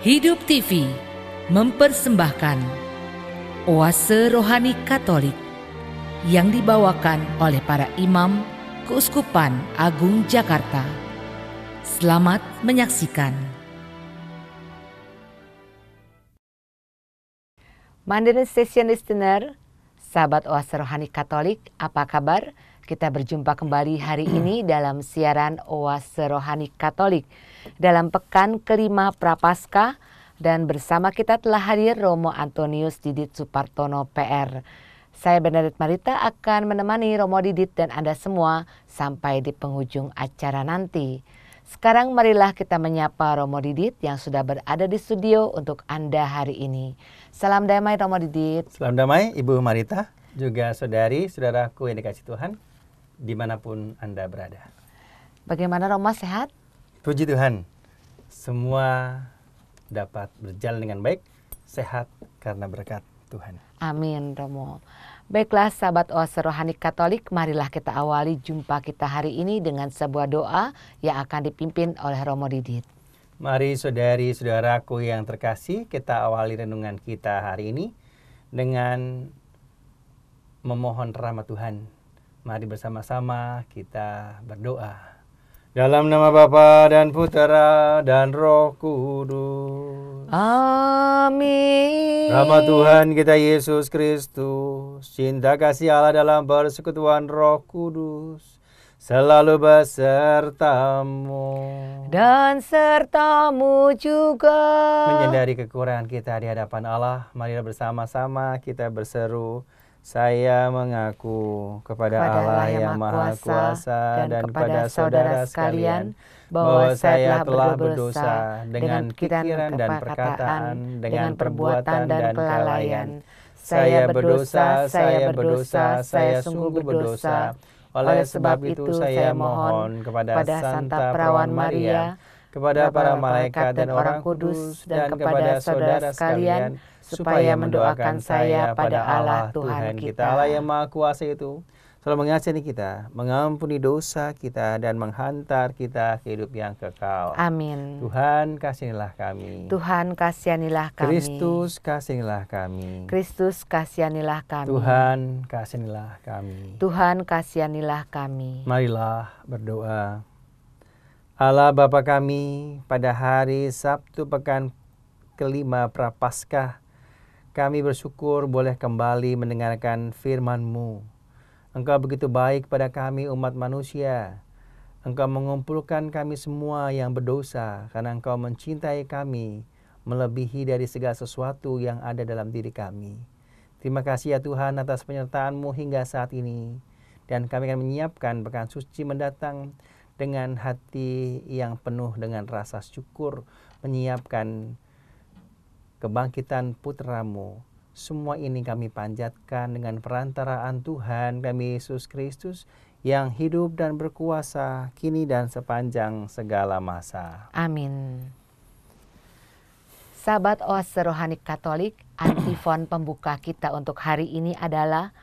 Hidup TV mempersembahkan Oase Rohani Katolik yang dibawakan oleh para imam Keuskupan Agung Jakarta. Selamat menyaksikan. Mandarin Station Listener, sahabat Oase Rohani Katolik, apa kabar? Kita berjumpa kembali hari ini dalam siaran Oase Rohani Katolik dalam pekan kelima Prapaskah dan bersama kita telah hadir Romo Antonius Didit Supartono PR. Saya Bernadette Marita akan menemani Romo Didit dan Anda semua sampai di penghujung acara nanti. Sekarang marilah kita menyapa Romo Didit yang sudah berada di studio untuk Anda hari ini. Salam damai Romo Didit. Salam damai Ibu Marita, juga saudari, saudaraku yang dikasih Tuhan, dimanapun Anda berada. Bagaimana Romo sehat? Puji Tuhan, semua dapat berjalan dengan baik, sehat karena berkat Tuhan. Amin, Romo. Baiklah sahabat Oase Rohani Katolik, marilah kita awali jumpa kita hari ini dengan sebuah doa yang akan dipimpin oleh Romo Didit. Mari saudari-saudaraku yang terkasih, kita awali renungan kita hari ini dengan memohon rahmat Tuhan. Mari bersama-sama kita berdoa. Dalam nama Bapa dan Putera dan Roh Kudus. Amin. Nama Tuhan kita Yesus Kristus, cinta kasih Allah dalam persekutuan Roh Kudus, selalu besertamu. Dan sertamu juga. Menyadari kekurangan kita di hadapan Allah, marilah bersama-sama kita berseru saya mengaku kepada, kepada Allah yang Maha Kuasa dan, kepada saudara sekalian bahwa saya telah berdosa dengan pikiran dan perkataan, dengan perbuatan dan kelalaian. Saya berdosa, saya berdosa, saya sungguh berdosa. Oleh sebab itu saya mohon kepada Santa Perawan Maria, kepada para malaikat dan orang kudus, dan kepada saudara sekalian supaya mendoakan saya pada Allah Tuhan kita. Allah yang Maha Kuasa itu selalu mengasihi kita, mengampuni dosa kita dan menghantar kita ke hidup yang kekal. Amin. Tuhan kasihilah kami. Tuhan kasihanilah kami. Kristus kasihanilah kami. Kristus kasihanilah kami. Tuhan kasihanilah kami. Tuhan kasihanilah kami. Marilah berdoa. Allah Bapa kami, pada hari Sabtu pekan kelima Prapaskah kami bersyukur boleh kembali mendengarkan firman-Mu. Engkau begitu baik pada kami umat manusia. Engkau mengumpulkan kami semua yang berdosa karena Engkau mencintai kami melebihi dari segala sesuatu yang ada dalam diri kami. Terima kasih ya Tuhan atas penyertaan-Mu hingga saat ini. Dan kami akan menyiapkan pekan suci mendatang dengan hati yang penuh dengan rasa syukur, menyiapkan kebangkitan putramu. Semua ini kami panjatkan dengan perantaraan Tuhan kami Yesus Kristus yang hidup dan berkuasa kini dan sepanjang segala masa. Amin. Sahabat Oas Rohani Katolik, antifon pembuka kita untuk hari ini adalah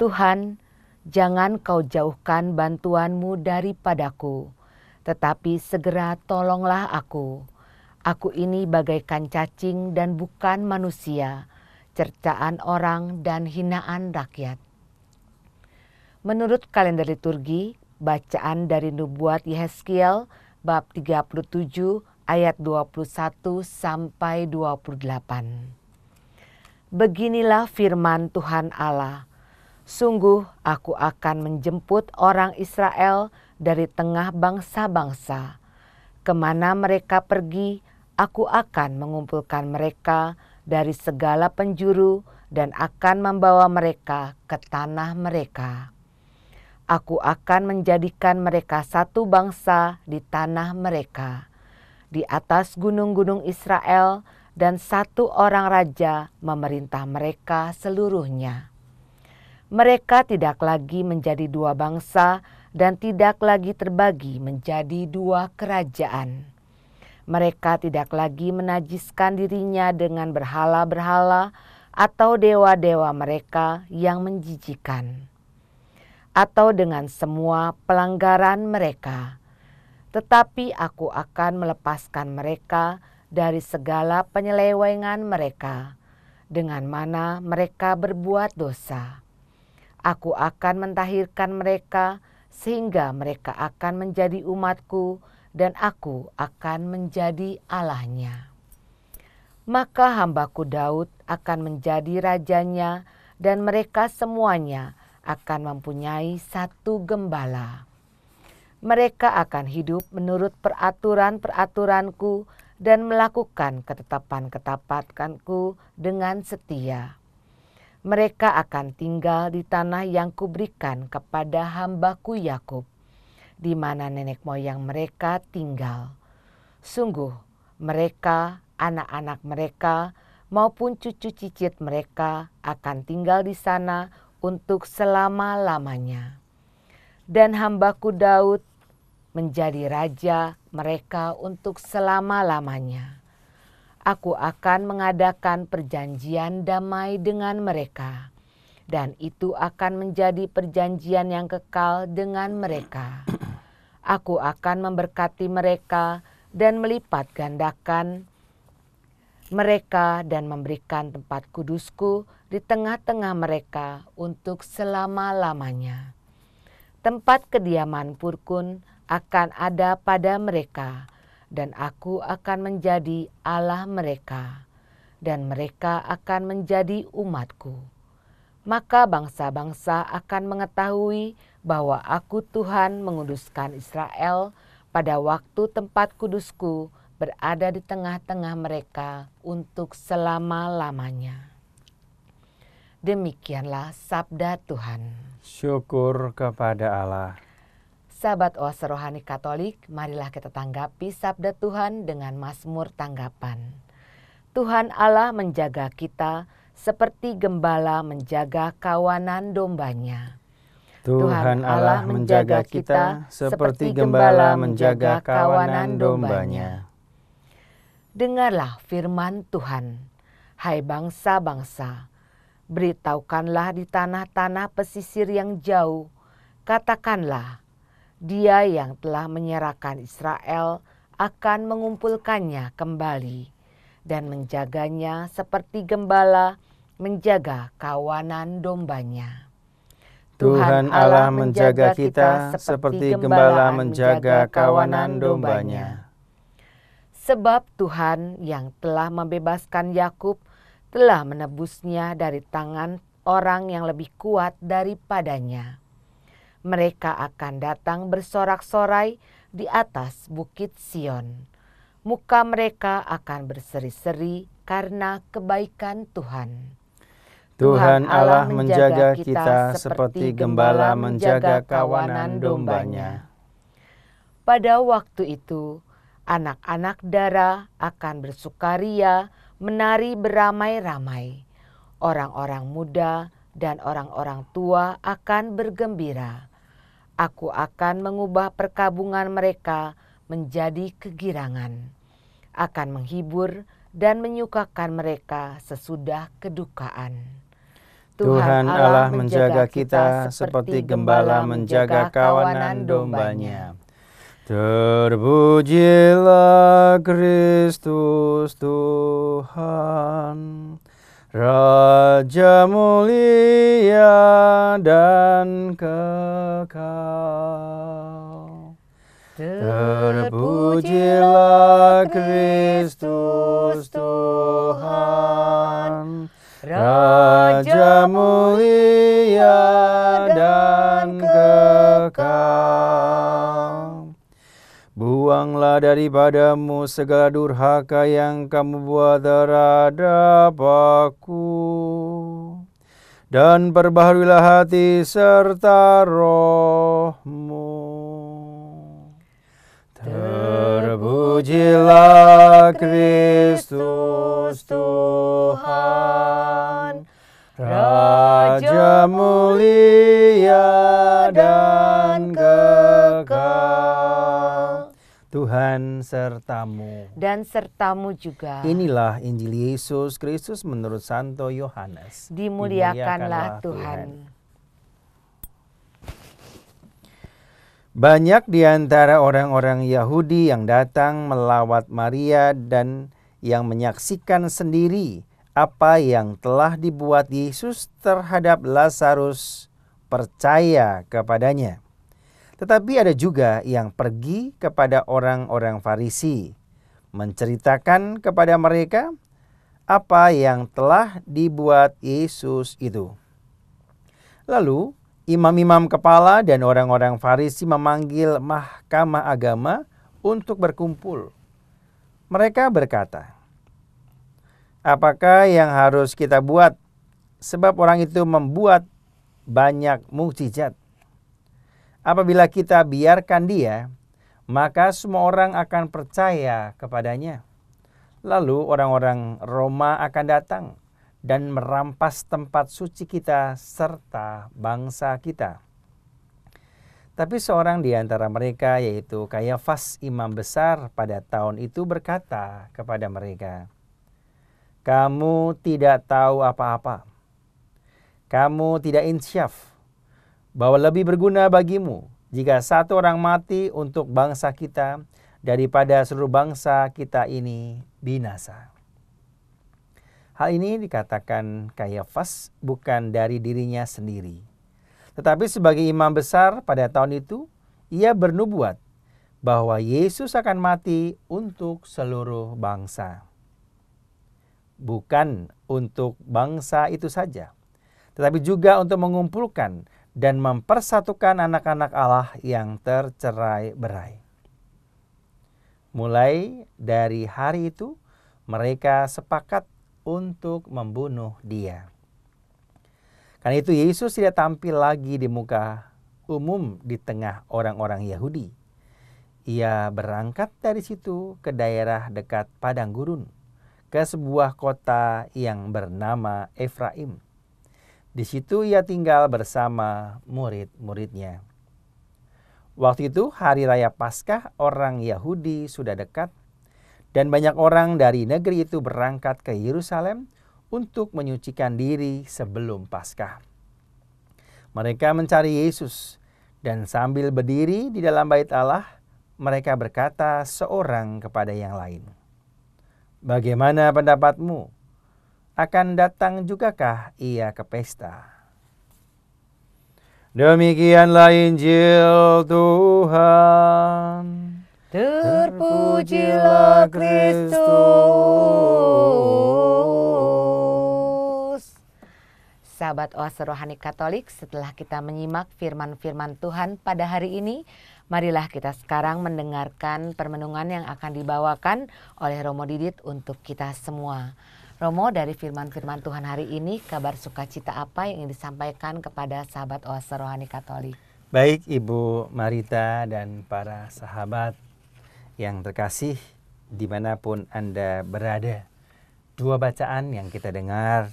Tuhan, jangan kau jauhkan bantuanmu daripadaku, tetapi segera tolonglah aku. Aku ini bagaikan cacing dan bukan manusia, cercaan orang dan hinaan rakyat. Menurut kalender liturgi, bacaan dari nubuat Yeskiel bab 37 ayat 21 sampai 28. Beginilah firman Tuhan Allah. Sungguh aku akan menjemput orang Israel dari tengah bangsa-bangsa Kemana mereka pergi, aku akan mengumpulkan mereka dari segala penjuru dan akan membawa mereka ke tanah mereka. Aku akan menjadikan mereka satu bangsa di tanah mereka, di atas gunung-gunung Israel, dan satu orang raja memerintah mereka seluruhnya. Mereka tidak lagi menjadi dua bangsa, dan tidak lagi terbagi menjadi dua kerajaan. Mereka tidak lagi menajiskan dirinya dengan berhala-berhala atau dewa-dewa mereka yang menjijikan, atau dengan semua pelanggaran mereka. Tetapi aku akan melepaskan mereka dari segala penyelewengan mereka, dengan mana mereka berbuat dosa. Aku akan mentahirkan mereka sehingga mereka akan menjadi umatku dan aku akan menjadi Allahnya. Maka hambaku Daud akan menjadi rajanya dan mereka semuanya akan mempunyai satu gembala. Mereka akan hidup menurut peraturan-peraturanku dan melakukan ketetapan-ketetapanku dengan setia mereka akan tinggal di tanah yang kuberikan kepada hambaku Yakub, di mana nenek moyang mereka tinggal. Sungguh, mereka, anak-anak mereka, maupun cucu cicit mereka akan tinggal di sana untuk selama-lamanya. Dan hambaku Daud menjadi raja mereka untuk selama-lamanya aku akan mengadakan perjanjian damai dengan mereka, dan itu akan menjadi perjanjian yang kekal dengan mereka. Aku akan memberkati mereka dan melipat gandakan mereka dan memberikan tempat kudusku di tengah-tengah mereka untuk selama-lamanya. Tempat kediaman purkun akan ada pada mereka dan aku akan menjadi Allah mereka, dan mereka akan menjadi umatku. Maka bangsa-bangsa akan mengetahui bahwa aku Tuhan menguduskan Israel pada waktu tempat kudusku berada di tengah-tengah mereka untuk selama-lamanya. Demikianlah sabda Tuhan. Syukur kepada Allah. Sahabat Oase Rohani Katolik, marilah kita tanggapi sabda Tuhan dengan Mazmur tanggapan. Tuhan Allah menjaga kita seperti gembala menjaga kawanan dombanya. Tuhan Allah menjaga kita seperti gembala menjaga kawanan dombanya. Dengarlah firman Tuhan, hai bangsa-bangsa, beritahukanlah di tanah-tanah pesisir yang jauh, katakanlah, dia yang telah menyerahkan Israel akan mengumpulkannya kembali dan menjaganya seperti gembala menjaga kawanan dombanya. Tuhan Allah menjaga kita seperti gembala menjaga kawanan dombanya. Sebab Tuhan yang telah membebaskan Yakub telah menebusnya dari tangan orang yang lebih kuat daripadanya mereka akan datang bersorak-sorai di atas bukit Sion. Muka mereka akan berseri-seri karena kebaikan Tuhan. Tuhan Allah menjaga kita seperti gembala menjaga kawanan dombanya. Pada waktu itu, anak-anak dara akan bersukaria menari beramai-ramai. Orang-orang muda dan orang-orang tua akan bergembira. Aku akan mengubah perkabungan mereka menjadi kegirangan, akan menghibur dan menyukakan mereka sesudah kedukaan. Tuhan Allah menjaga kita seperti gembala menjaga kawanan dombanya. Terpujilah Kristus Tuhan. Raja mulia dan kekal Terpujilah Kristus Tuhan Raja mulia dan kekal Buanglah daripadamu segala durhaka yang kamu buat terhadap aku. Dan perbaharilah hati serta rohmu. Terpujilah Kristus Tuhan, Raja mulia dan kekal. Tuhan sertamu. Dan sertamu juga. Inilah Injil Yesus Kristus menurut Santo Yohanes. Dimuliakanlah, Dimuliakanlah Tuhan. Tuhan. Banyak di antara orang-orang Yahudi yang datang melawat Maria dan yang menyaksikan sendiri apa yang telah dibuat Yesus terhadap Lazarus percaya kepadanya. Tetapi ada juga yang pergi kepada orang-orang Farisi, menceritakan kepada mereka apa yang telah dibuat Yesus itu. Lalu, imam-imam kepala dan orang-orang Farisi memanggil mahkamah agama untuk berkumpul. Mereka berkata, "Apakah yang harus kita buat? Sebab orang itu membuat banyak mukjizat." Apabila kita biarkan dia, maka semua orang akan percaya kepadanya. Lalu orang-orang Roma akan datang dan merampas tempat suci kita serta bangsa kita. Tapi seorang di antara mereka yaitu Kayafas imam besar pada tahun itu berkata kepada mereka, "Kamu tidak tahu apa-apa. Kamu tidak insyaf bahwa lebih berguna bagimu jika satu orang mati untuk bangsa kita daripada seluruh bangsa kita ini binasa. Hal ini dikatakan Kayafas bukan dari dirinya sendiri. Tetapi sebagai imam besar pada tahun itu, ia bernubuat bahwa Yesus akan mati untuk seluruh bangsa. Bukan untuk bangsa itu saja, tetapi juga untuk mengumpulkan dan mempersatukan anak-anak Allah yang tercerai berai. Mulai dari hari itu, mereka sepakat untuk membunuh dia. Karena itu Yesus tidak tampil lagi di muka umum di tengah orang-orang Yahudi. Ia berangkat dari situ ke daerah dekat padang gurun, ke sebuah kota yang bernama Efraim di situ ia tinggal bersama murid-muridnya. Waktu itu hari raya Paskah orang Yahudi sudah dekat dan banyak orang dari negeri itu berangkat ke Yerusalem untuk menyucikan diri sebelum Paskah. Mereka mencari Yesus dan sambil berdiri di dalam bait Allah mereka berkata seorang kepada yang lain, "Bagaimana pendapatmu? akan datang jugakah ia ke pesta? Demikianlah Injil Tuhan. Terpujilah Kristus. Sahabat Oase Rohani Katolik, setelah kita menyimak firman-firman Tuhan pada hari ini, marilah kita sekarang mendengarkan permenungan yang akan dibawakan oleh Romo Didit untuk kita semua. Romo dari firman-firman Tuhan hari ini, kabar sukacita apa yang ingin disampaikan kepada sahabat Oase Rohani Katolik? Baik Ibu Marita dan para sahabat yang terkasih dimanapun Anda berada. Dua bacaan yang kita dengar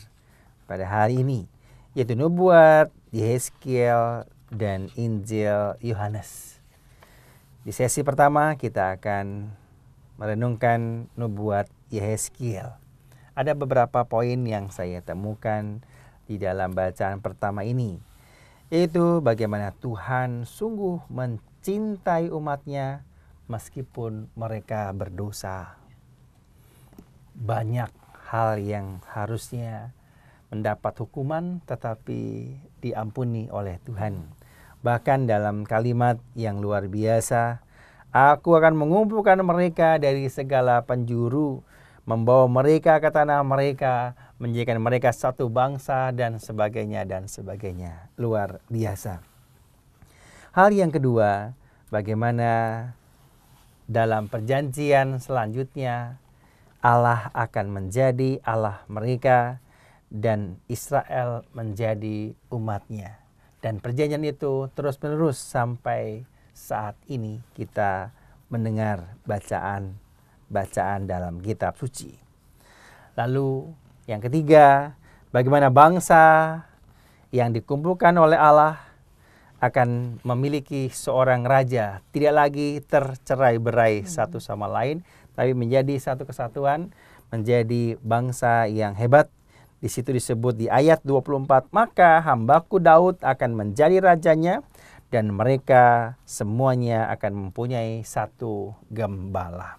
pada hari ini yaitu Nubuat, Yeskiel, dan Injil Yohanes. Di sesi pertama kita akan merenungkan Nubuat Yeskiel ada beberapa poin yang saya temukan di dalam bacaan pertama ini. Itu bagaimana Tuhan sungguh mencintai umatnya meskipun mereka berdosa. Banyak hal yang harusnya mendapat hukuman tetapi diampuni oleh Tuhan. Bahkan dalam kalimat yang luar biasa, Aku akan mengumpulkan mereka dari segala penjuru membawa mereka ke tanah mereka, menjadikan mereka satu bangsa dan sebagainya dan sebagainya. Luar biasa. Hal yang kedua, bagaimana dalam perjanjian selanjutnya Allah akan menjadi Allah mereka dan Israel menjadi umatnya. Dan perjanjian itu terus menerus sampai saat ini kita mendengar bacaan bacaan dalam kitab suci. Lalu yang ketiga, bagaimana bangsa yang dikumpulkan oleh Allah akan memiliki seorang raja, tidak lagi tercerai berai hmm. satu sama lain, tapi menjadi satu kesatuan, menjadi bangsa yang hebat. Di situ disebut di ayat 24, maka hambaku Daud akan menjadi rajanya dan mereka semuanya akan mempunyai satu gembala.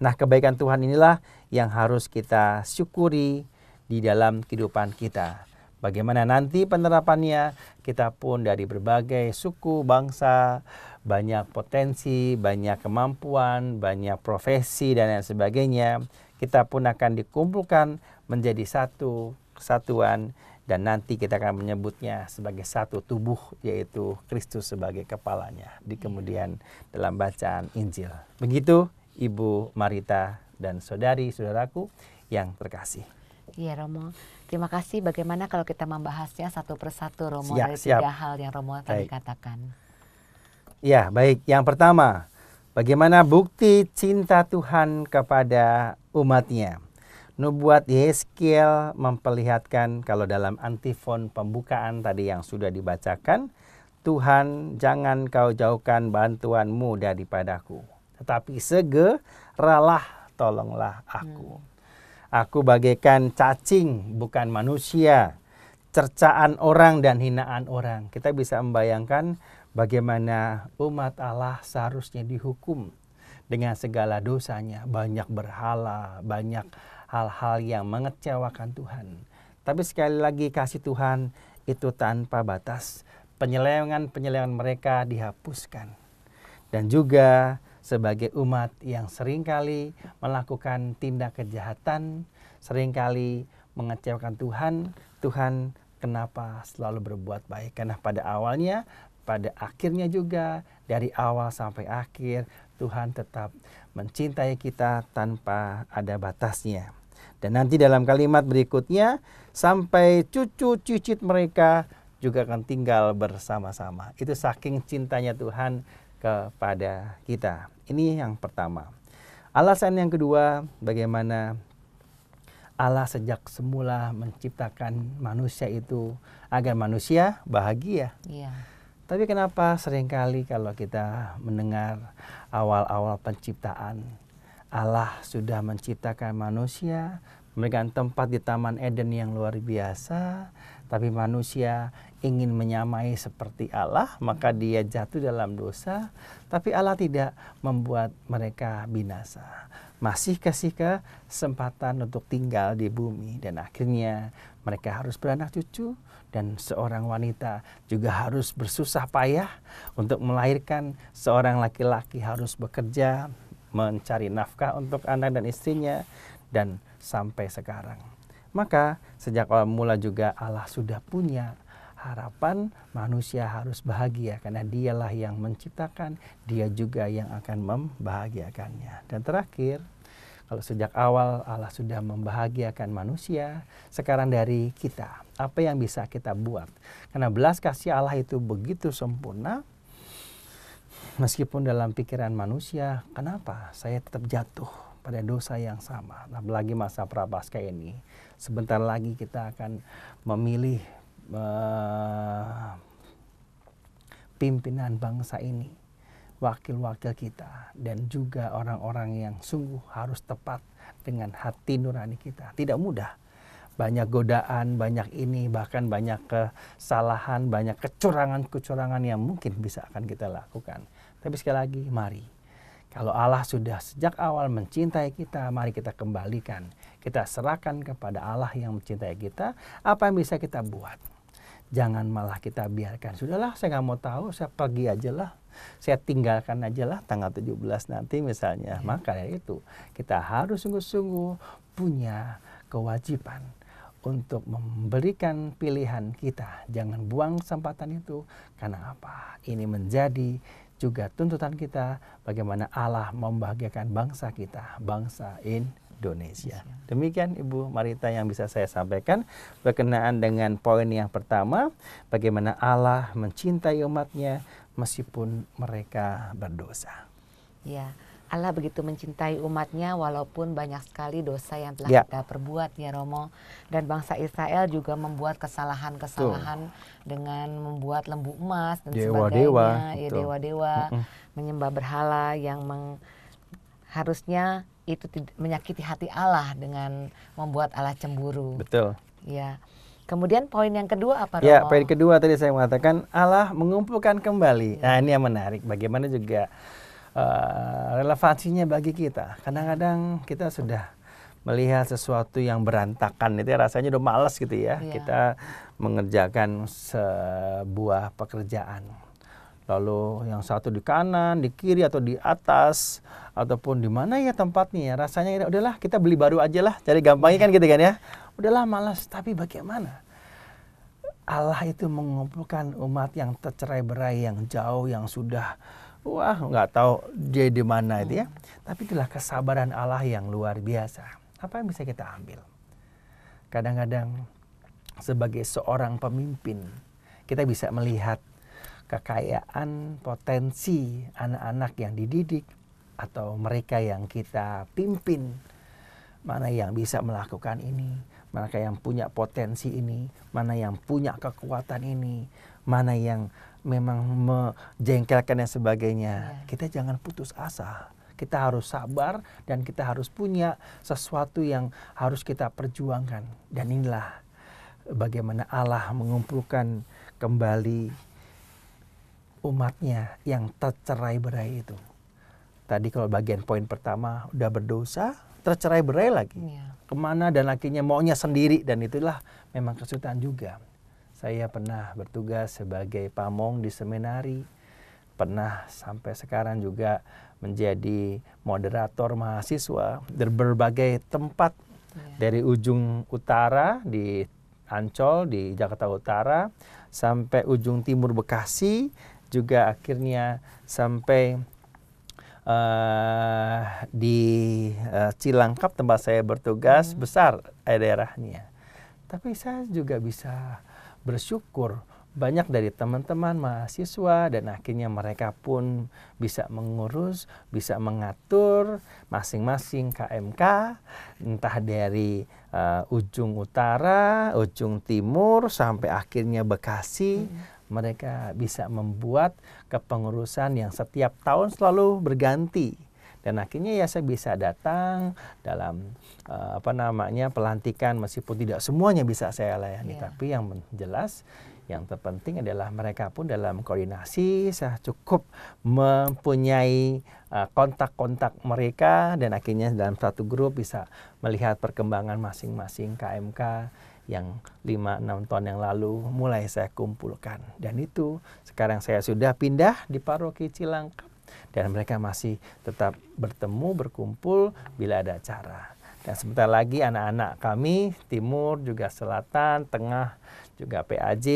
Nah, kebaikan Tuhan inilah yang harus kita syukuri di dalam kehidupan kita. Bagaimana nanti penerapannya, kita pun dari berbagai suku, bangsa, banyak potensi, banyak kemampuan, banyak profesi, dan lain sebagainya. Kita pun akan dikumpulkan menjadi satu kesatuan dan nanti kita akan menyebutnya sebagai satu tubuh yaitu Kristus sebagai kepalanya di kemudian dalam bacaan Injil. Begitu Ibu Marita dan saudari-saudaraku yang terkasih. Iya Romo, terima kasih. Bagaimana kalau kita membahasnya satu persatu Romo ya, siap, dari siap. hal yang Romo tadi baik. katakan? Ya baik, yang pertama bagaimana bukti cinta Tuhan kepada umatnya. Nubuat Yeskiel memperlihatkan kalau dalam antifon pembukaan tadi yang sudah dibacakan, Tuhan jangan kau jauhkan bantuanmu daripadaku tetapi segeralah tolonglah aku. Aku bagaikan cacing, bukan manusia. Cercaan orang dan hinaan orang. Kita bisa membayangkan bagaimana umat Allah seharusnya dihukum dengan segala dosanya, banyak berhala, banyak hal-hal yang mengecewakan Tuhan. Tapi sekali lagi kasih Tuhan itu tanpa batas. Penyelewengan-penyelewengan mereka dihapuskan. Dan juga sebagai umat yang seringkali melakukan tindak kejahatan, seringkali mengecewakan Tuhan, Tuhan kenapa selalu berbuat baik? Karena pada awalnya, pada akhirnya juga, dari awal sampai akhir, Tuhan tetap mencintai kita tanpa ada batasnya. Dan nanti dalam kalimat berikutnya, sampai cucu cicit mereka juga akan tinggal bersama-sama. Itu saking cintanya Tuhan kepada kita. Ini yang pertama. Alasan yang kedua, bagaimana Allah sejak semula menciptakan manusia itu agar manusia bahagia. Iya. Tapi kenapa seringkali kalau kita mendengar awal-awal penciptaan Allah sudah menciptakan manusia, memberikan tempat di Taman Eden yang luar biasa, tapi manusia ingin menyamai seperti Allah, maka dia jatuh dalam dosa, tapi Allah tidak membuat mereka binasa. Masih kasih kesempatan untuk tinggal di bumi dan akhirnya mereka harus beranak cucu dan seorang wanita juga harus bersusah payah untuk melahirkan seorang laki-laki harus bekerja mencari nafkah untuk anak dan istrinya dan sampai sekarang maka sejak awal mula juga Allah sudah punya harapan manusia harus bahagia karena dialah yang menciptakan, dia juga yang akan membahagiakannya. Dan terakhir, kalau sejak awal Allah sudah membahagiakan manusia, sekarang dari kita, apa yang bisa kita buat? Karena belas kasih Allah itu begitu sempurna, meskipun dalam pikiran manusia, kenapa saya tetap jatuh pada dosa yang sama? Apalagi masa prapaskah ini, sebentar lagi kita akan memilih uh, pimpinan bangsa ini, wakil-wakil kita, dan juga orang-orang yang sungguh harus tepat dengan hati nurani kita. Tidak mudah. Banyak godaan, banyak ini, bahkan banyak kesalahan, banyak kecurangan-kecurangan yang mungkin bisa akan kita lakukan. Tapi sekali lagi, mari kalau Allah sudah sejak awal mencintai kita, mari kita kembalikan. Kita serahkan kepada Allah yang mencintai kita, apa yang bisa kita buat. Jangan malah kita biarkan. Sudahlah, saya nggak mau tahu, saya pergi aja lah, Saya tinggalkan aja lah tanggal 17 nanti misalnya. Iya. Maka dari itu, kita harus sungguh-sungguh punya kewajiban untuk memberikan pilihan kita. Jangan buang kesempatan itu. Karena apa? Ini menjadi juga tuntutan kita bagaimana Allah membahagiakan bangsa kita, bangsa Indonesia. Demikian Ibu Marita yang bisa saya sampaikan berkenaan dengan poin yang pertama, bagaimana Allah mencintai umatnya meskipun mereka berdosa. Ya. Allah begitu mencintai umatnya walaupun banyak sekali dosa yang telah yeah. kita perbuat ya Romo dan bangsa Israel juga membuat kesalahan-kesalahan dengan membuat lembu emas dan dewa, sebagainya dewa, ya, dewa-dewa mm -mm. menyembah berhala yang meng, harusnya itu menyakiti hati Allah dengan membuat Allah cemburu. Betul. Ya. Kemudian poin yang kedua apa ya, Romo? Ya, poin kedua tadi saya mengatakan Allah mengumpulkan kembali. Ya. Nah, ini yang menarik bagaimana juga uh, relevansinya bagi kita. Kadang-kadang kita sudah melihat sesuatu yang berantakan itu ya rasanya udah males gitu ya. Yeah. Kita mengerjakan sebuah pekerjaan. Lalu yang satu di kanan, di kiri atau di atas ataupun di mana ya tempatnya ya. Rasanya ya udahlah kita beli baru aja lah, cari gampangnya yeah. kan gitu kan ya. Udahlah malas, tapi bagaimana? Allah itu mengumpulkan umat yang tercerai berai, yang jauh, yang sudah wah nggak tahu dia di mana itu ya. Tapi itulah kesabaran Allah yang luar biasa. Apa yang bisa kita ambil? Kadang-kadang sebagai seorang pemimpin kita bisa melihat kekayaan potensi anak-anak yang dididik atau mereka yang kita pimpin mana yang bisa melakukan ini mana yang punya potensi ini mana yang punya kekuatan ini mana yang memang menjengkelkan dan sebagainya. Ya. Kita jangan putus asa. Kita harus sabar dan kita harus punya sesuatu yang harus kita perjuangkan. Dan inilah bagaimana Allah mengumpulkan kembali umatnya yang tercerai berai itu. Tadi kalau bagian poin pertama udah berdosa, tercerai berai lagi. Ya. Kemana dan akhirnya maunya sendiri dan itulah memang kesulitan juga. Saya pernah bertugas sebagai pamong di seminari, pernah sampai sekarang juga menjadi moderator mahasiswa di berbagai tempat yeah. dari ujung utara di Ancol di Jakarta Utara sampai ujung timur Bekasi juga akhirnya sampai uh, di uh, Cilangkap tempat saya bertugas hmm. besar eh, daerahnya tapi saya juga bisa bersyukur banyak dari teman-teman mahasiswa dan akhirnya mereka pun bisa mengurus, bisa mengatur masing-masing KMK entah dari uh, ujung utara, ujung timur sampai akhirnya Bekasi. Hmm. Mereka bisa membuat kepengurusan yang setiap tahun selalu berganti dan akhirnya ya saya bisa datang dalam uh, apa namanya pelantikan meskipun tidak semuanya bisa saya layani yeah. tapi yang jelas yang terpenting adalah mereka pun dalam koordinasi saya cukup mempunyai eh, kontak-kontak mereka dan akhirnya dalam satu grup bisa melihat perkembangan masing-masing KMK yang 5-6 tahun yang lalu mulai saya kumpulkan. Dan itu sekarang saya sudah pindah di paroki Cilangkap dan mereka masih tetap bertemu berkumpul bila ada acara dan sebentar lagi anak-anak kami timur juga selatan tengah juga PAJ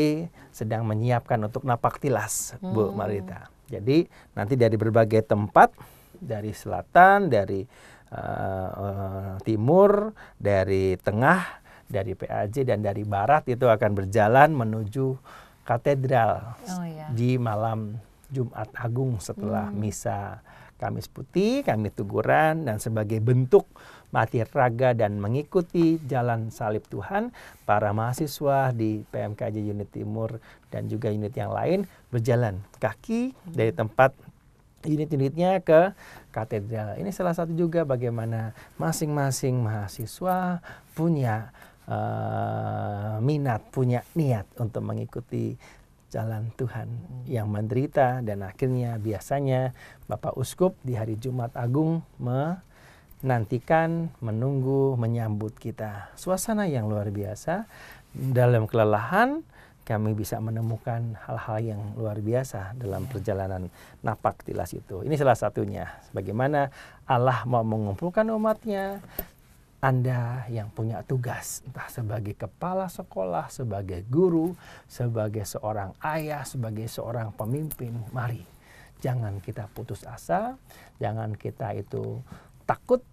sedang menyiapkan untuk napak tilas Bu hmm. Marita jadi nanti dari berbagai tempat dari selatan dari uh, timur dari tengah dari PAJ dan dari barat itu akan berjalan menuju katedral oh, iya. di malam Jumat Agung setelah hmm. misa Kamis Putih, Kamis Tuguran dan sebagai bentuk mati raga dan mengikuti jalan salib Tuhan, para mahasiswa di PMKJ Unit Timur dan juga unit yang lain berjalan kaki dari tempat unit-unitnya ke katedral. Ini salah satu juga bagaimana masing-masing mahasiswa punya uh, minat, punya niat untuk mengikuti jalan Tuhan hmm. yang menderita dan akhirnya biasanya Bapak Uskup di hari Jumat Agung menantikan, menunggu, menyambut kita. Suasana yang luar biasa dalam kelelahan kami bisa menemukan hal-hal yang luar biasa dalam ya. perjalanan napak tilas itu. Ini salah satunya. Bagaimana Allah mau mengumpulkan umatnya anda yang punya tugas, entah sebagai kepala sekolah, sebagai guru, sebagai seorang ayah, sebagai seorang pemimpin, mari jangan kita putus asa, jangan kita itu takut,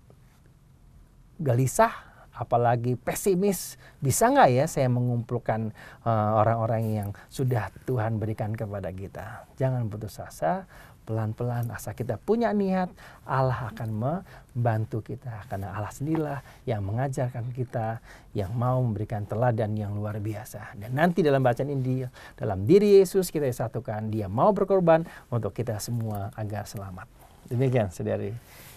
gelisah, apalagi pesimis, bisa nggak ya saya mengumpulkan eh, orang-orang uh, yang sudah Tuhan berikan kepada kita. Jangan putus asa, pelan-pelan Asa kita punya niat Allah akan membantu kita karena Allah sendirilah yang mengajarkan kita yang mau memberikan teladan yang luar biasa dan nanti dalam bacaan ini dalam diri Yesus kita disatukan dia mau berkorban untuk kita semua agar selamat demikian sedari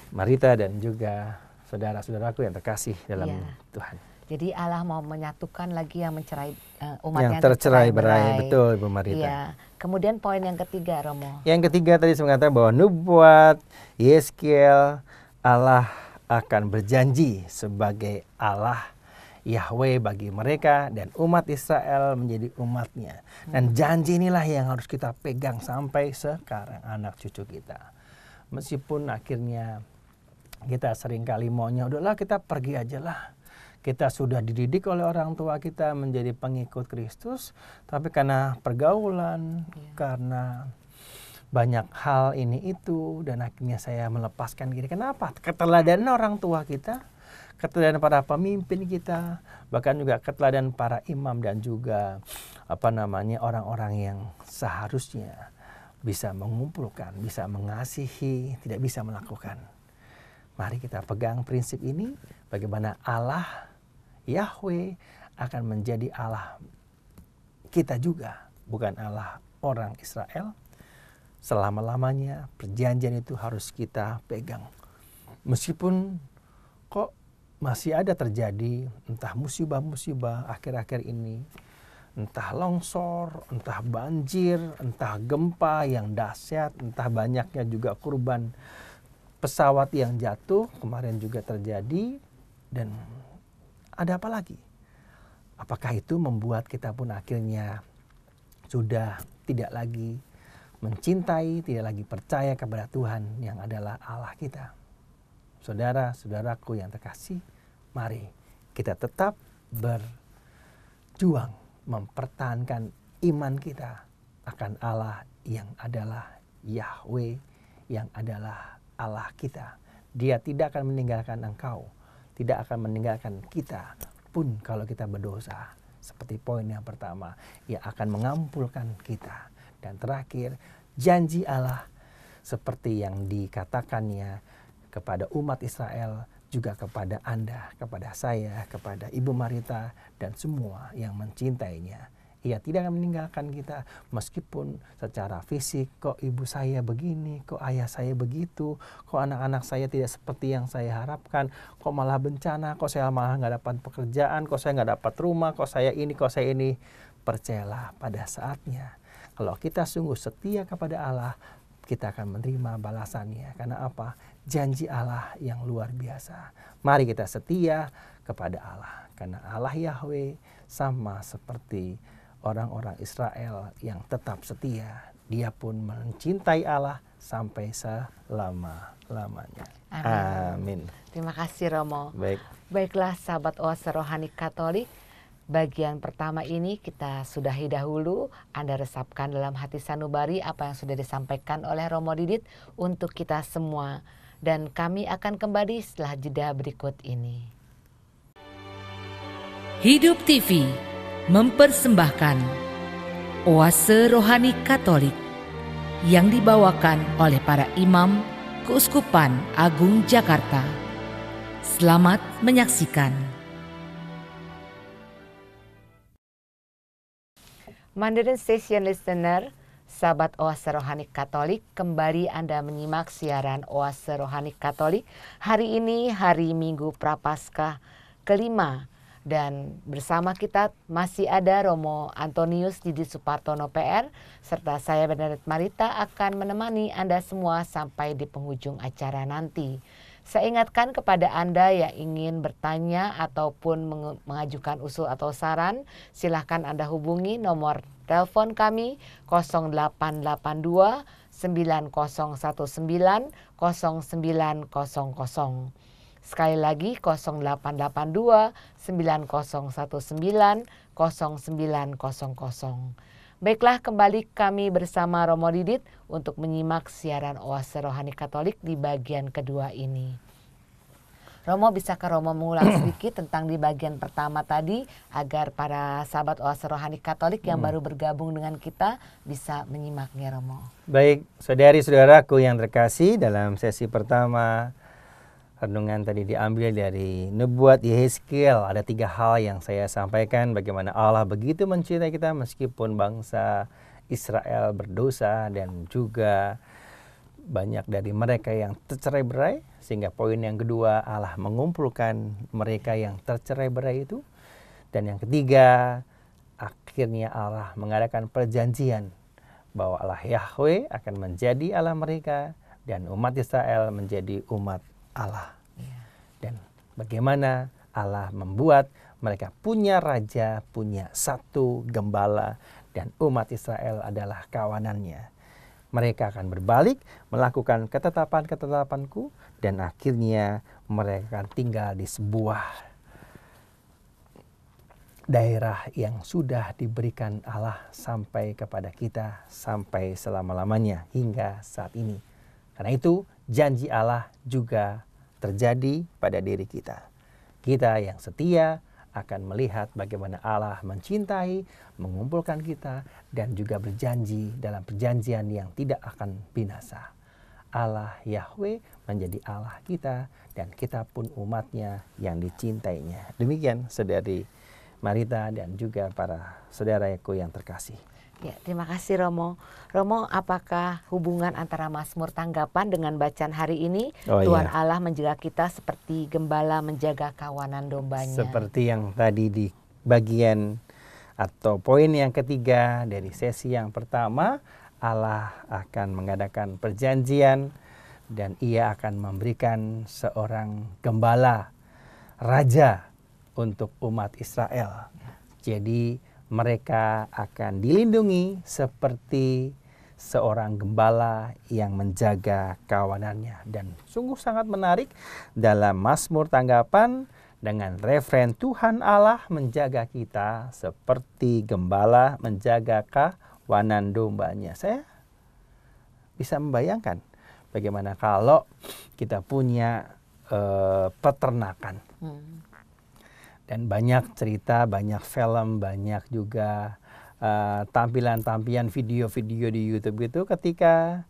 Marita dan juga saudara-saudaraku yang terkasih dalam ya. Tuhan. Jadi Allah mau menyatukan lagi yang mencerai uh, eh, umat yang, yang tercerai berai, betul Ibu Marita. Ya. Kemudian poin yang ketiga Romo. Yang ketiga tadi saya mengatakan bahwa nubuat Yeskiel Allah akan berjanji sebagai Allah Yahweh bagi mereka dan umat Israel menjadi umatnya. Dan hmm. janji inilah yang harus kita pegang sampai sekarang anak cucu kita. Meskipun akhirnya kita seringkali maunya udahlah kita pergi aja lah kita sudah dididik oleh orang tua kita menjadi pengikut Kristus tapi karena pergaulan yeah. karena banyak hal ini itu dan akhirnya saya melepaskan diri kenapa keteladanan orang tua kita keteladanan para pemimpin kita bahkan juga keteladanan para imam dan juga apa namanya orang-orang yang seharusnya bisa mengumpulkan bisa mengasihi tidak bisa melakukan Mari kita pegang prinsip ini bagaimana Allah Yahweh akan menjadi Allah kita juga, bukan Allah orang Israel. Selama-lamanya perjanjian itu harus kita pegang. Meskipun kok masih ada terjadi entah musibah-musibah akhir-akhir ini, entah longsor, entah banjir, entah gempa yang dahsyat, entah banyaknya juga kurban pesawat yang jatuh kemarin juga terjadi dan ada apa lagi? Apakah itu membuat kita pun akhirnya sudah tidak lagi mencintai, tidak lagi percaya kepada Tuhan yang adalah Allah kita? Saudara, saudaraku yang terkasih, mari kita tetap berjuang mempertahankan iman kita akan Allah yang adalah Yahweh, yang adalah Allah kita. Dia tidak akan meninggalkan engkau, tidak akan meninggalkan kita pun kalau kita berdosa. Seperti poin yang pertama, ia akan mengampulkan kita. Dan terakhir, janji Allah seperti yang dikatakannya kepada umat Israel juga kepada Anda, kepada saya, kepada Ibu Marita, dan semua yang mencintainya ia tidak akan meninggalkan kita meskipun secara fisik kok ibu saya begini, kok ayah saya begitu, kok anak-anak saya tidak seperti yang saya harapkan, kok malah bencana, kok saya malah nggak dapat pekerjaan, kok saya nggak dapat rumah, kok saya ini, kok saya ini. Percayalah pada saatnya. Kalau kita sungguh setia kepada Allah, kita akan menerima balasannya. Karena apa? Janji Allah yang luar biasa. Mari kita setia kepada Allah. Karena Allah Yahweh sama seperti orang-orang Israel yang tetap setia. Dia pun mencintai Allah sampai selama-lamanya. Amin. Amin. Terima kasih Romo. Baik. Baiklah sahabat oase rohani Katolik, bagian pertama ini kita sudahi dahulu. Anda resapkan dalam hati sanubari apa yang sudah disampaikan oleh Romo Didit untuk kita semua. Dan kami akan kembali setelah jeda berikut ini. Hidup TV mempersembahkan oase rohani Katolik yang dibawakan oleh para imam Keuskupan Agung Jakarta. Selamat menyaksikan. Mandarin Station Listener, sahabat Oase Rohani Katolik, kembali Anda menyimak siaran Oase Rohani Katolik hari ini hari Minggu Prapaskah kelima dan bersama kita masih ada Romo Antonius Didi Supartono PR, serta saya Benedet Marita akan menemani Anda semua sampai di penghujung acara nanti. Saya ingatkan kepada Anda yang ingin bertanya ataupun mengajukan usul atau saran, silahkan Anda hubungi nomor telepon kami 0882 9019 0900. Sekali lagi 0882 9019 0900. Baiklah kembali kami bersama Romo Didit untuk menyimak siaran Oase Rohani Katolik di bagian kedua ini. Romo, bisakah Romo mengulang sedikit tentang di bagian pertama tadi agar para sahabat oase rohani Katolik yang hmm. baru bergabung dengan kita bisa menyimaknya, Romo? Baik, saudari-saudaraku yang terkasih, dalam sesi pertama renungan tadi diambil dari Nebuat Yehezkel. Ada tiga hal yang saya sampaikan bagaimana Allah begitu mencintai kita meskipun bangsa Israel berdosa dan juga banyak dari mereka yang tercerai berai sehingga poin yang kedua Allah mengumpulkan mereka yang tercerai berai itu dan yang ketiga akhirnya Allah mengadakan perjanjian bahwa Allah Yahweh akan menjadi Allah mereka dan umat Israel menjadi umat Allah. Bagaimana Allah membuat mereka punya raja, punya satu gembala, dan umat Israel adalah kawanannya. Mereka akan berbalik, melakukan ketetapan-ketetapanku, dan akhirnya mereka akan tinggal di sebuah daerah yang sudah diberikan Allah sampai kepada kita sampai selama-lamanya hingga saat ini. Karena itu janji Allah juga terjadi pada diri kita. Kita yang setia akan melihat bagaimana Allah mencintai, mengumpulkan kita, dan juga berjanji dalam perjanjian yang tidak akan binasa. Allah Yahweh menjadi Allah kita dan kita pun umatnya yang dicintainya. Demikian saudari Marita dan juga para saudaraku yang terkasih. Ya, terima kasih Romo. Romo, apakah hubungan antara Mazmur tanggapan dengan bacaan hari ini oh, Tuhan iya. Allah menjaga kita seperti gembala menjaga kawanan dombanya? Seperti yang tadi di bagian atau poin yang ketiga dari sesi yang pertama, Allah akan mengadakan perjanjian dan ia akan memberikan seorang gembala raja untuk umat Israel. Jadi mereka akan dilindungi seperti seorang gembala yang menjaga kawanannya dan sungguh sangat menarik dalam Mazmur tanggapan dengan referen Tuhan Allah menjaga kita seperti gembala menjaga kawanan dombanya. Saya bisa membayangkan bagaimana kalau kita punya uh, peternakan. Hmm dan banyak cerita, banyak film, banyak juga eh, tampilan-tampilan uh, tampilan -tampilan video-video di YouTube itu ketika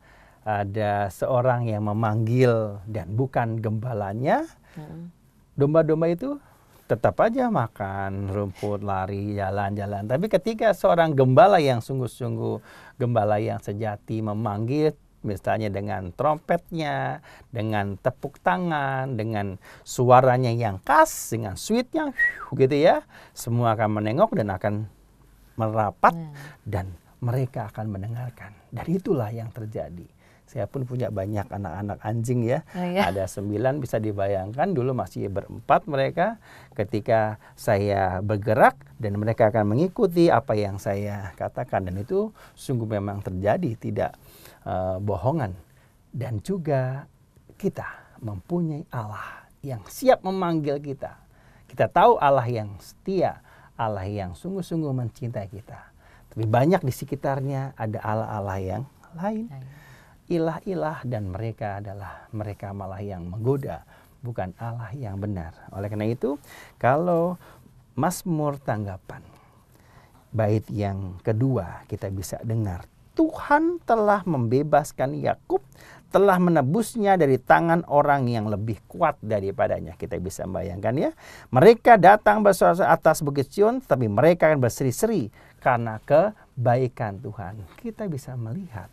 ada seorang yang memanggil dan bukan gembalanya, hmm. domba-domba itu tetap aja makan rumput, lari, jalan-jalan. Tapi ketika seorang gembala yang sungguh-sungguh gembala yang sejati memanggil misalnya dengan trompetnya, dengan tepuk tangan, dengan suaranya yang khas, dengan sweet yang gitu ya. Semua akan menengok dan akan merapat hmm. dan mereka akan mendengarkan. Dan itulah yang terjadi. Saya pun punya banyak anak-anak anjing ya. Oh, iya. Ada sembilan bisa dibayangkan dulu masih berempat mereka ketika saya bergerak dan mereka akan mengikuti apa yang saya katakan dan itu sungguh memang terjadi tidak Eh, bohongan dan juga kita mempunyai Allah yang siap memanggil kita. Kita tahu Allah yang setia, Allah yang sungguh-sungguh mencintai kita. Tapi banyak di sekitarnya ada Allah-Allah yang lain. Ilah-ilah dan mereka adalah mereka malah yang menggoda, bukan Allah yang benar. Oleh karena itu, kalau Mazmur tanggapan bait yang kedua kita bisa dengar Tuhan telah membebaskan Yakub, telah menebusnya dari tangan orang yang lebih kuat daripadanya. Kita bisa bayangkan ya. Mereka datang bersuara atas Bukit Sion, tapi mereka akan berseri-seri karena kebaikan Tuhan. Kita bisa melihat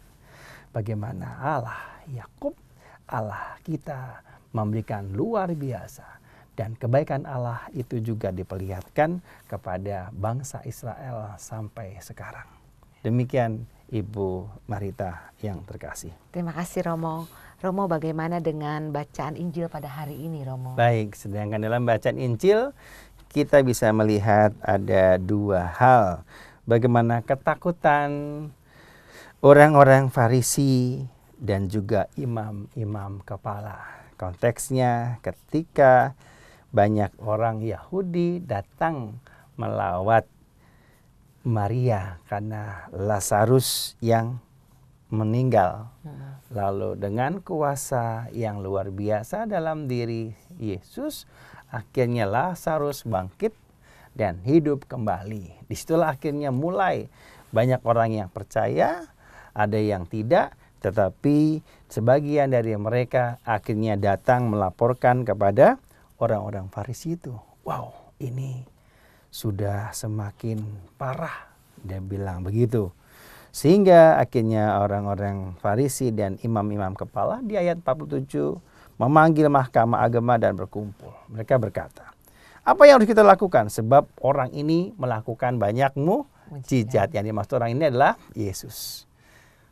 bagaimana Allah Yakub, Allah kita memberikan luar biasa dan kebaikan Allah itu juga diperlihatkan kepada bangsa Israel sampai sekarang. Demikian Ibu Marita yang terkasih. Terima kasih Romo. Romo bagaimana dengan bacaan Injil pada hari ini Romo? Baik, sedangkan dalam bacaan Injil kita bisa melihat ada dua hal. Bagaimana ketakutan orang-orang Farisi dan juga imam-imam kepala. Konteksnya ketika banyak orang Yahudi datang melawat Maria karena Lazarus yang meninggal. Hmm. Lalu dengan kuasa yang luar biasa dalam diri Yesus, akhirnya Lazarus bangkit dan hidup kembali. Disitulah akhirnya mulai banyak orang yang percaya, ada yang tidak, tetapi sebagian dari mereka akhirnya datang melaporkan kepada orang-orang Farisi itu. Wow, ini sudah semakin parah dia bilang begitu sehingga akhirnya orang-orang Farisi dan imam-imam kepala di ayat 47 memanggil mahkamah agama dan berkumpul mereka berkata apa yang harus kita lakukan sebab orang ini melakukan banyak mujizat yang dimaksud orang ini adalah Yesus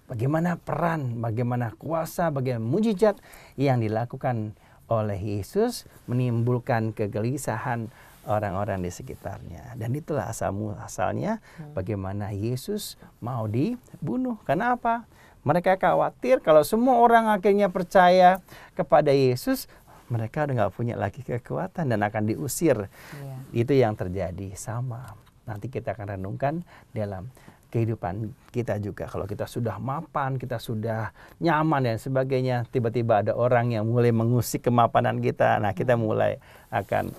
bagaimana peran, bagaimana kuasa, bagaimana mujizat yang dilakukan oleh Yesus menimbulkan kegelisahan orang-orang di sekitarnya. Dan itulah asal asalnya hmm. bagaimana Yesus mau dibunuh. Karena apa? Mereka khawatir kalau semua orang akhirnya percaya kepada Yesus, mereka udah nggak punya lagi kekuatan dan akan diusir. Yeah. Itu yang terjadi sama. Nanti kita akan renungkan dalam kehidupan kita juga. Kalau kita sudah mapan, kita sudah nyaman dan sebagainya, tiba-tiba ada orang yang mulai mengusik kemapanan kita. Nah, kita hmm. mulai akan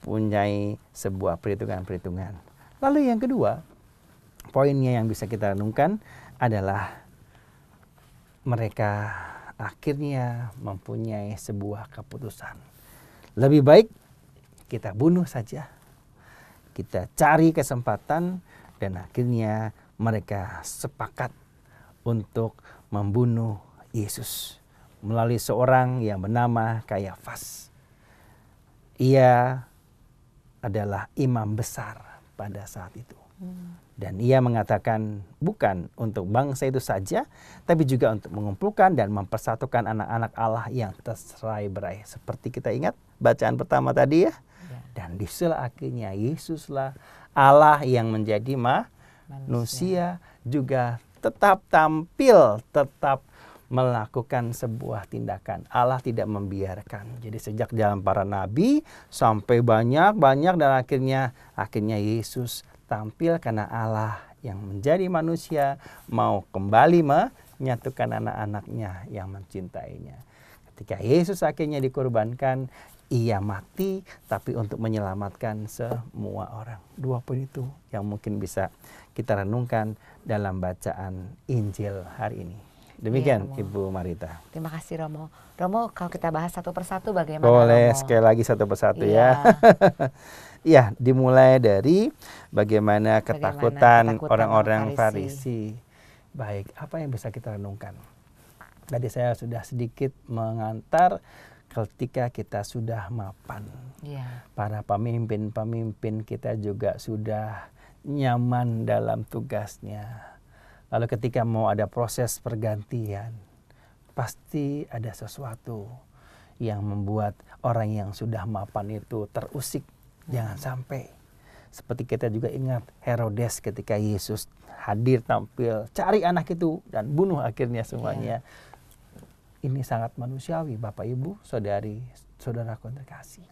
mempunyai sebuah perhitungan-perhitungan. Lalu yang kedua, poinnya yang bisa kita renungkan adalah mereka akhirnya mempunyai sebuah keputusan. Lebih baik kita bunuh saja. Kita cari kesempatan dan akhirnya mereka sepakat untuk membunuh Yesus melalui seorang yang bernama Kayafas. Ia adalah imam besar pada saat itu. Hmm. Dan ia mengatakan bukan untuk bangsa itu saja, tapi juga untuk mengumpulkan dan mempersatukan anak-anak Allah yang terserai berai. Seperti kita ingat bacaan pertama tadi ya. ya. Dan disitulah akhirnya Yesuslah Allah yang menjadi manusia juga tetap tampil, tetap melakukan sebuah tindakan. Allah tidak membiarkan. Jadi sejak jalan para nabi sampai banyak-banyak dan akhirnya akhirnya Yesus tampil karena Allah yang menjadi manusia mau kembali menyatukan anak-anaknya yang mencintainya. Ketika Yesus akhirnya dikorbankan, ia mati tapi untuk menyelamatkan semua orang. Dua poin itu yang mungkin bisa kita renungkan dalam bacaan Injil hari ini. Demikian ya, Ibu Marita. Terima kasih Romo. Romo, kalau kita bahas satu persatu bagaimana? Boleh Romo? sekali lagi satu persatu ya. Iya, iya dimulai dari bagaimana ketakutan orang-orang Farisi. Farisi. Baik, apa yang bisa kita renungkan? Tadi saya sudah sedikit mengantar ketika kita sudah mapan. Ya. Para pemimpin-pemimpin kita juga sudah nyaman dalam tugasnya Lalu ketika mau ada proses pergantian, pasti ada sesuatu yang membuat orang yang sudah mapan itu terusik. Jangan sampai. Seperti kita juga ingat Herodes ketika Yesus hadir tampil, cari anak itu dan bunuh akhirnya semuanya. Ya. Ini sangat manusiawi Bapak Ibu, saudari, saudara kontrikasi.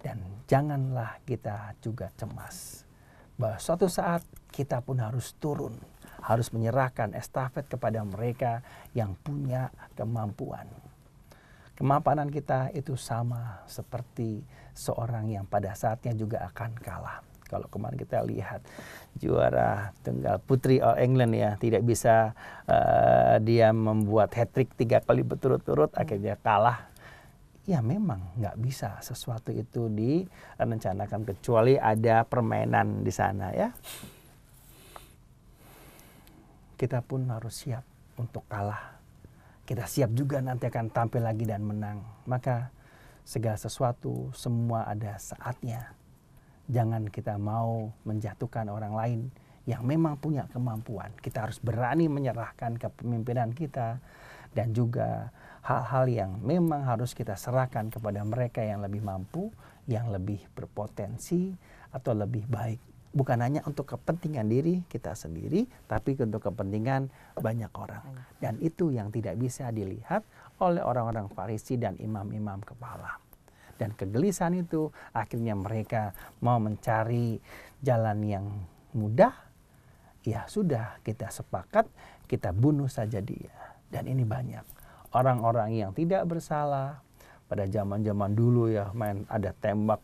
Dan janganlah kita juga cemas bahwa suatu saat kita pun harus turun harus menyerahkan estafet kepada mereka yang punya kemampuan. Kemampanan kita itu sama seperti seorang yang pada saatnya juga akan kalah. Kalau kemarin kita lihat juara tunggal putri All England ya tidak bisa uh, dia membuat hat trick tiga kali berturut-turut hmm. akhirnya kalah. Ya memang nggak bisa sesuatu itu direncanakan kecuali ada permainan di sana ya kita pun harus siap untuk kalah. Kita siap juga nanti akan tampil lagi dan menang. Maka segala sesuatu semua ada saatnya. Jangan kita mau menjatuhkan orang lain yang memang punya kemampuan. Kita harus berani menyerahkan kepemimpinan kita dan juga hal-hal yang memang harus kita serahkan kepada mereka yang lebih mampu, yang lebih berpotensi atau lebih baik bukan hanya untuk kepentingan diri kita sendiri, tapi untuk kepentingan banyak orang. Dan itu yang tidak bisa dilihat oleh orang-orang Farisi dan imam-imam kepala. Dan kegelisahan itu akhirnya mereka mau mencari jalan yang mudah. Ya sudah, kita sepakat, kita bunuh saja dia. Dan ini banyak orang-orang yang tidak bersalah pada zaman-zaman dulu ya main ada tembak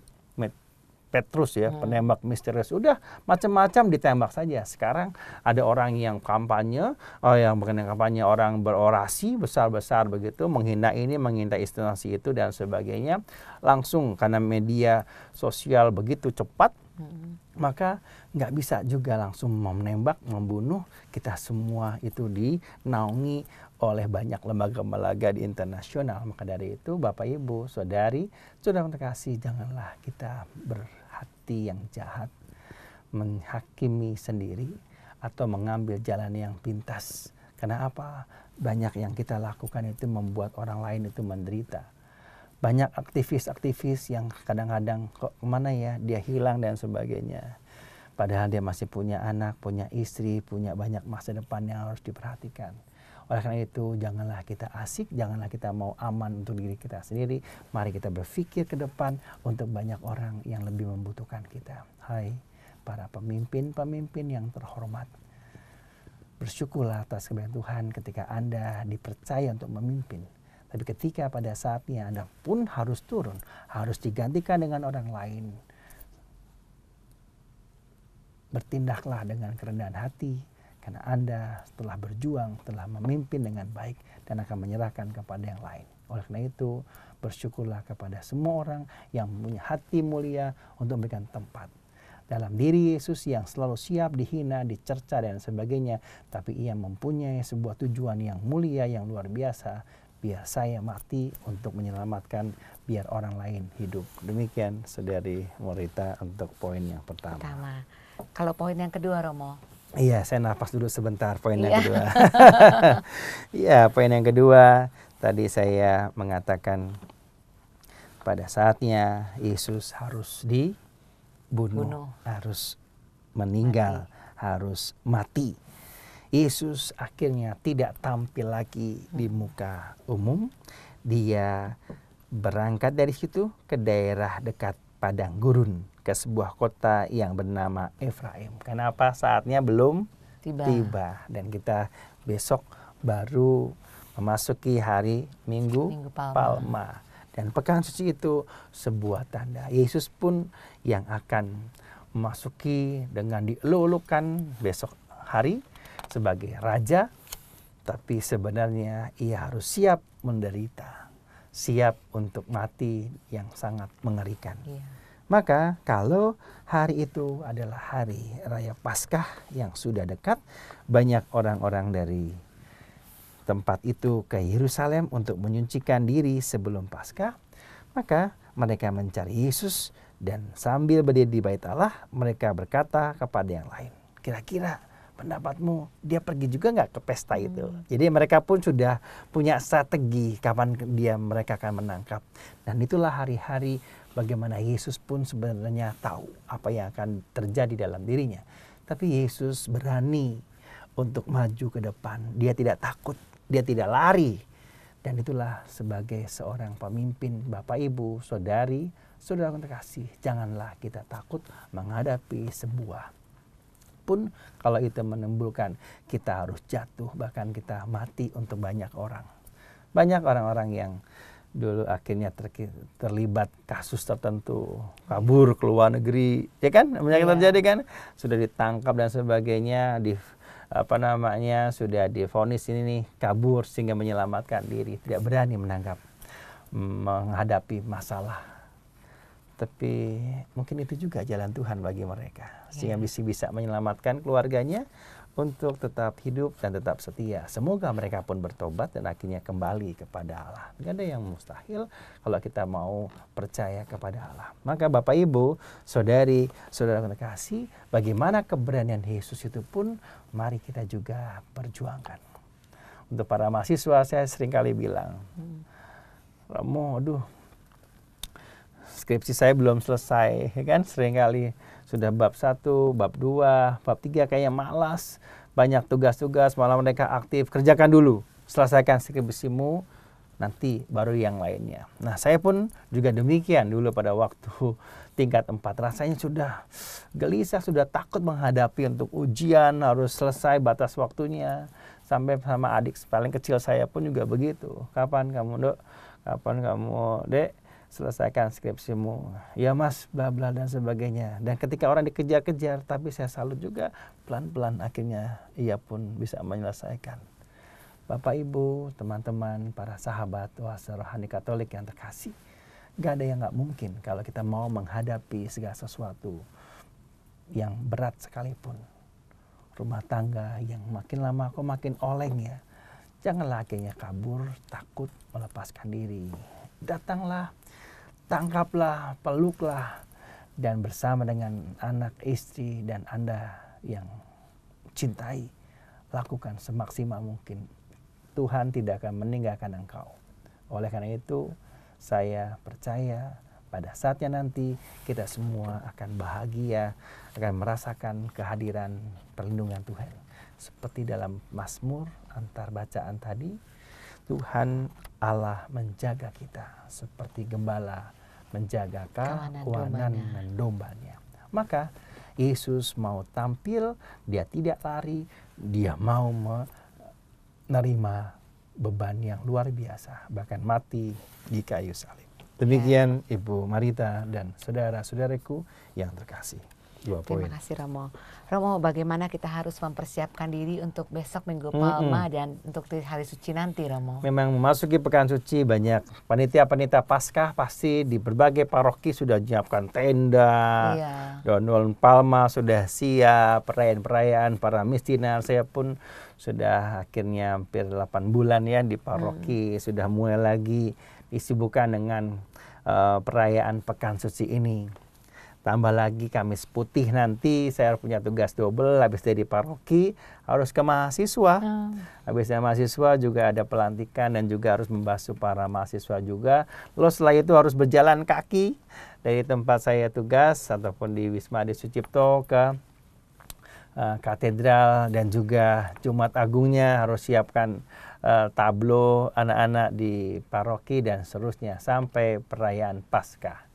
Petrus ya, hmm. penembak misterius. Udah macam-macam ditembak saja. Sekarang ada orang yang kampanye, oh yang bukan yang kampanye, orang berorasi besar-besar begitu, menghina ini, menghina instansi itu dan sebagainya. Langsung karena media sosial begitu cepat, hmm. maka nggak bisa juga langsung menembak, membunuh. Kita semua itu dinaungi oleh banyak lembaga-lembaga di internasional. Maka dari itu Bapak Ibu, Saudari, sudah terkasih, janganlah kita berhati yang jahat, menghakimi sendiri, atau mengambil jalan yang pintas. Karena apa? Banyak yang kita lakukan itu membuat orang lain itu menderita. Banyak aktivis-aktivis yang kadang-kadang kok kemana ya dia hilang dan sebagainya. Padahal dia masih punya anak, punya istri, punya banyak masa depan yang harus diperhatikan. Oleh karena itu, janganlah kita asik, janganlah kita mau aman untuk diri kita sendiri. Mari kita berpikir ke depan untuk banyak orang yang lebih membutuhkan kita. Hai para pemimpin-pemimpin yang terhormat. Bersyukurlah atas kebaikan Tuhan ketika Anda dipercaya untuk memimpin. Tapi ketika pada saatnya Anda pun harus turun, harus digantikan dengan orang lain. Bertindaklah dengan kerendahan hati, karena Anda telah berjuang, telah memimpin dengan baik dan akan menyerahkan kepada yang lain. Oleh karena itu, bersyukurlah kepada semua orang yang punya hati mulia untuk memberikan tempat dalam diri Yesus yang selalu siap dihina, dicerca dan sebagainya, tapi ia mempunyai sebuah tujuan yang mulia yang luar biasa, biar saya mati untuk menyelamatkan biar orang lain hidup. Demikian sedari Morita untuk poin yang pertama. pertama. Kalau poin yang kedua Romo, Iya, saya nafas dulu sebentar. Poin yang iya. kedua. Iya, poin yang kedua tadi saya mengatakan pada saatnya Yesus harus dibunuh, Bunuh. harus meninggal, mati. harus mati. Yesus akhirnya tidak tampil lagi di hmm. muka umum. Dia berangkat dari situ ke daerah dekat padang gurun ke sebuah kota yang bernama Efraim. Kenapa saatnya belum tiba. tiba dan kita besok baru memasuki hari Minggu, Minggu Palma. Palma. Dan pekan suci itu sebuah tanda. Yesus pun yang akan memasuki dengan dielulukan besok hari sebagai raja, tapi sebenarnya ia harus siap menderita, siap untuk mati yang sangat mengerikan. Iya. Maka kalau hari itu adalah hari raya Paskah yang sudah dekat, banyak orang-orang dari tempat itu ke Yerusalem untuk menyucikan diri sebelum Paskah, maka mereka mencari Yesus dan sambil berdiri di bait Allah, mereka berkata kepada yang lain, kira-kira pendapatmu dia pergi juga nggak ke pesta hmm. itu jadi mereka pun sudah punya strategi kapan dia mereka akan menangkap dan itulah hari-hari bagaimana Yesus pun sebenarnya tahu apa yang akan terjadi dalam dirinya. Tapi Yesus berani untuk maju ke depan. Dia tidak takut, dia tidak lari. Dan itulah sebagai seorang pemimpin, Bapak Ibu, Saudari, Saudara terkasih, janganlah kita takut menghadapi sebuah pun kalau itu menimbulkan kita harus jatuh bahkan kita mati untuk banyak orang. Banyak orang-orang yang dulu akhirnya ter terlibat kasus tertentu kabur ke luar negeri ya kan banyak yeah. Iya. terjadi kan sudah ditangkap dan sebagainya di apa namanya sudah difonis ini nih kabur sehingga menyelamatkan diri tidak berani menangkap menghadapi masalah tapi mungkin itu juga jalan Tuhan bagi mereka iya. sehingga bisa bisa menyelamatkan keluarganya untuk tetap hidup dan tetap setia. Semoga mereka pun bertobat dan akhirnya kembali kepada Allah. Tidak ada yang mustahil kalau kita mau percaya kepada Allah. Maka Bapak Ibu, Saudari, Saudara kasih, bagaimana keberanian Yesus itu pun mari kita juga perjuangkan. Untuk para mahasiswa saya sering kali bilang, Romo, aduh, skripsi saya belum selesai, kan sering kali sudah bab 1, bab 2, bab 3 kayaknya malas, banyak tugas-tugas, malah mereka aktif, kerjakan dulu, selesaikan skripsimu, nanti baru yang lainnya. Nah, saya pun juga demikian dulu pada waktu tingkat 4. Rasanya sudah gelisah, sudah takut menghadapi untuk ujian, harus selesai batas waktunya. Sampai sama adik paling kecil saya pun juga begitu. Kapan kamu, Dok? Kapan kamu, Dek? selesaikan skripsimu ya mas bla bla dan sebagainya dan ketika orang dikejar-kejar tapi saya salut juga pelan-pelan akhirnya ia pun bisa menyelesaikan Bapak Ibu, teman-teman, para sahabat wasa rohani Katolik yang terkasih, gak ada yang gak mungkin kalau kita mau menghadapi segala sesuatu yang berat sekalipun. Rumah tangga yang makin lama kok makin oleng ya. Janganlah akhirnya kabur, takut, melepaskan diri. Datanglah tangkaplah, peluklah, dan bersama dengan anak istri dan Anda yang cintai, lakukan semaksimal mungkin. Tuhan tidak akan meninggalkan engkau. Oleh karena itu, saya percaya pada saatnya nanti kita semua akan bahagia, akan merasakan kehadiran perlindungan Tuhan. Seperti dalam Mazmur antar bacaan tadi, Tuhan Allah menjaga kita seperti gembala menjaga kawanan dan dombanya. Maka Yesus mau tampil, dia tidak lari, dia mau menerima beban yang luar biasa, bahkan mati di kayu salib. Demikian Ibu Marita dan saudara saudaraku yang terkasih. Dua Terima kasih Romo. Romo, bagaimana kita harus mempersiapkan diri untuk besok Minggu Palma mm -hmm. dan untuk hari suci nanti, Romo? Memang memasuki pekan suci banyak panitia-panitia Paskah pasti di berbagai paroki sudah menyiapkan tenda. Iya. Donul Palma sudah siap, perayaan-perayaan para mistinar saya pun sudah akhirnya hampir 8 bulan ya di paroki, hmm. sudah mulai lagi disibukkan dengan uh, perayaan pekan suci ini tambah lagi Kamis Putih nanti saya punya tugas double habis dari paroki harus ke mahasiswa oh. Ah. habis dari mahasiswa juga ada pelantikan dan juga harus membasuh para mahasiswa juga lo setelah itu harus berjalan kaki dari tempat saya tugas ataupun di Wisma Adi Sucipto ke uh, katedral dan juga Jumat Agungnya harus siapkan uh, tablo anak-anak di paroki dan seterusnya sampai perayaan Paskah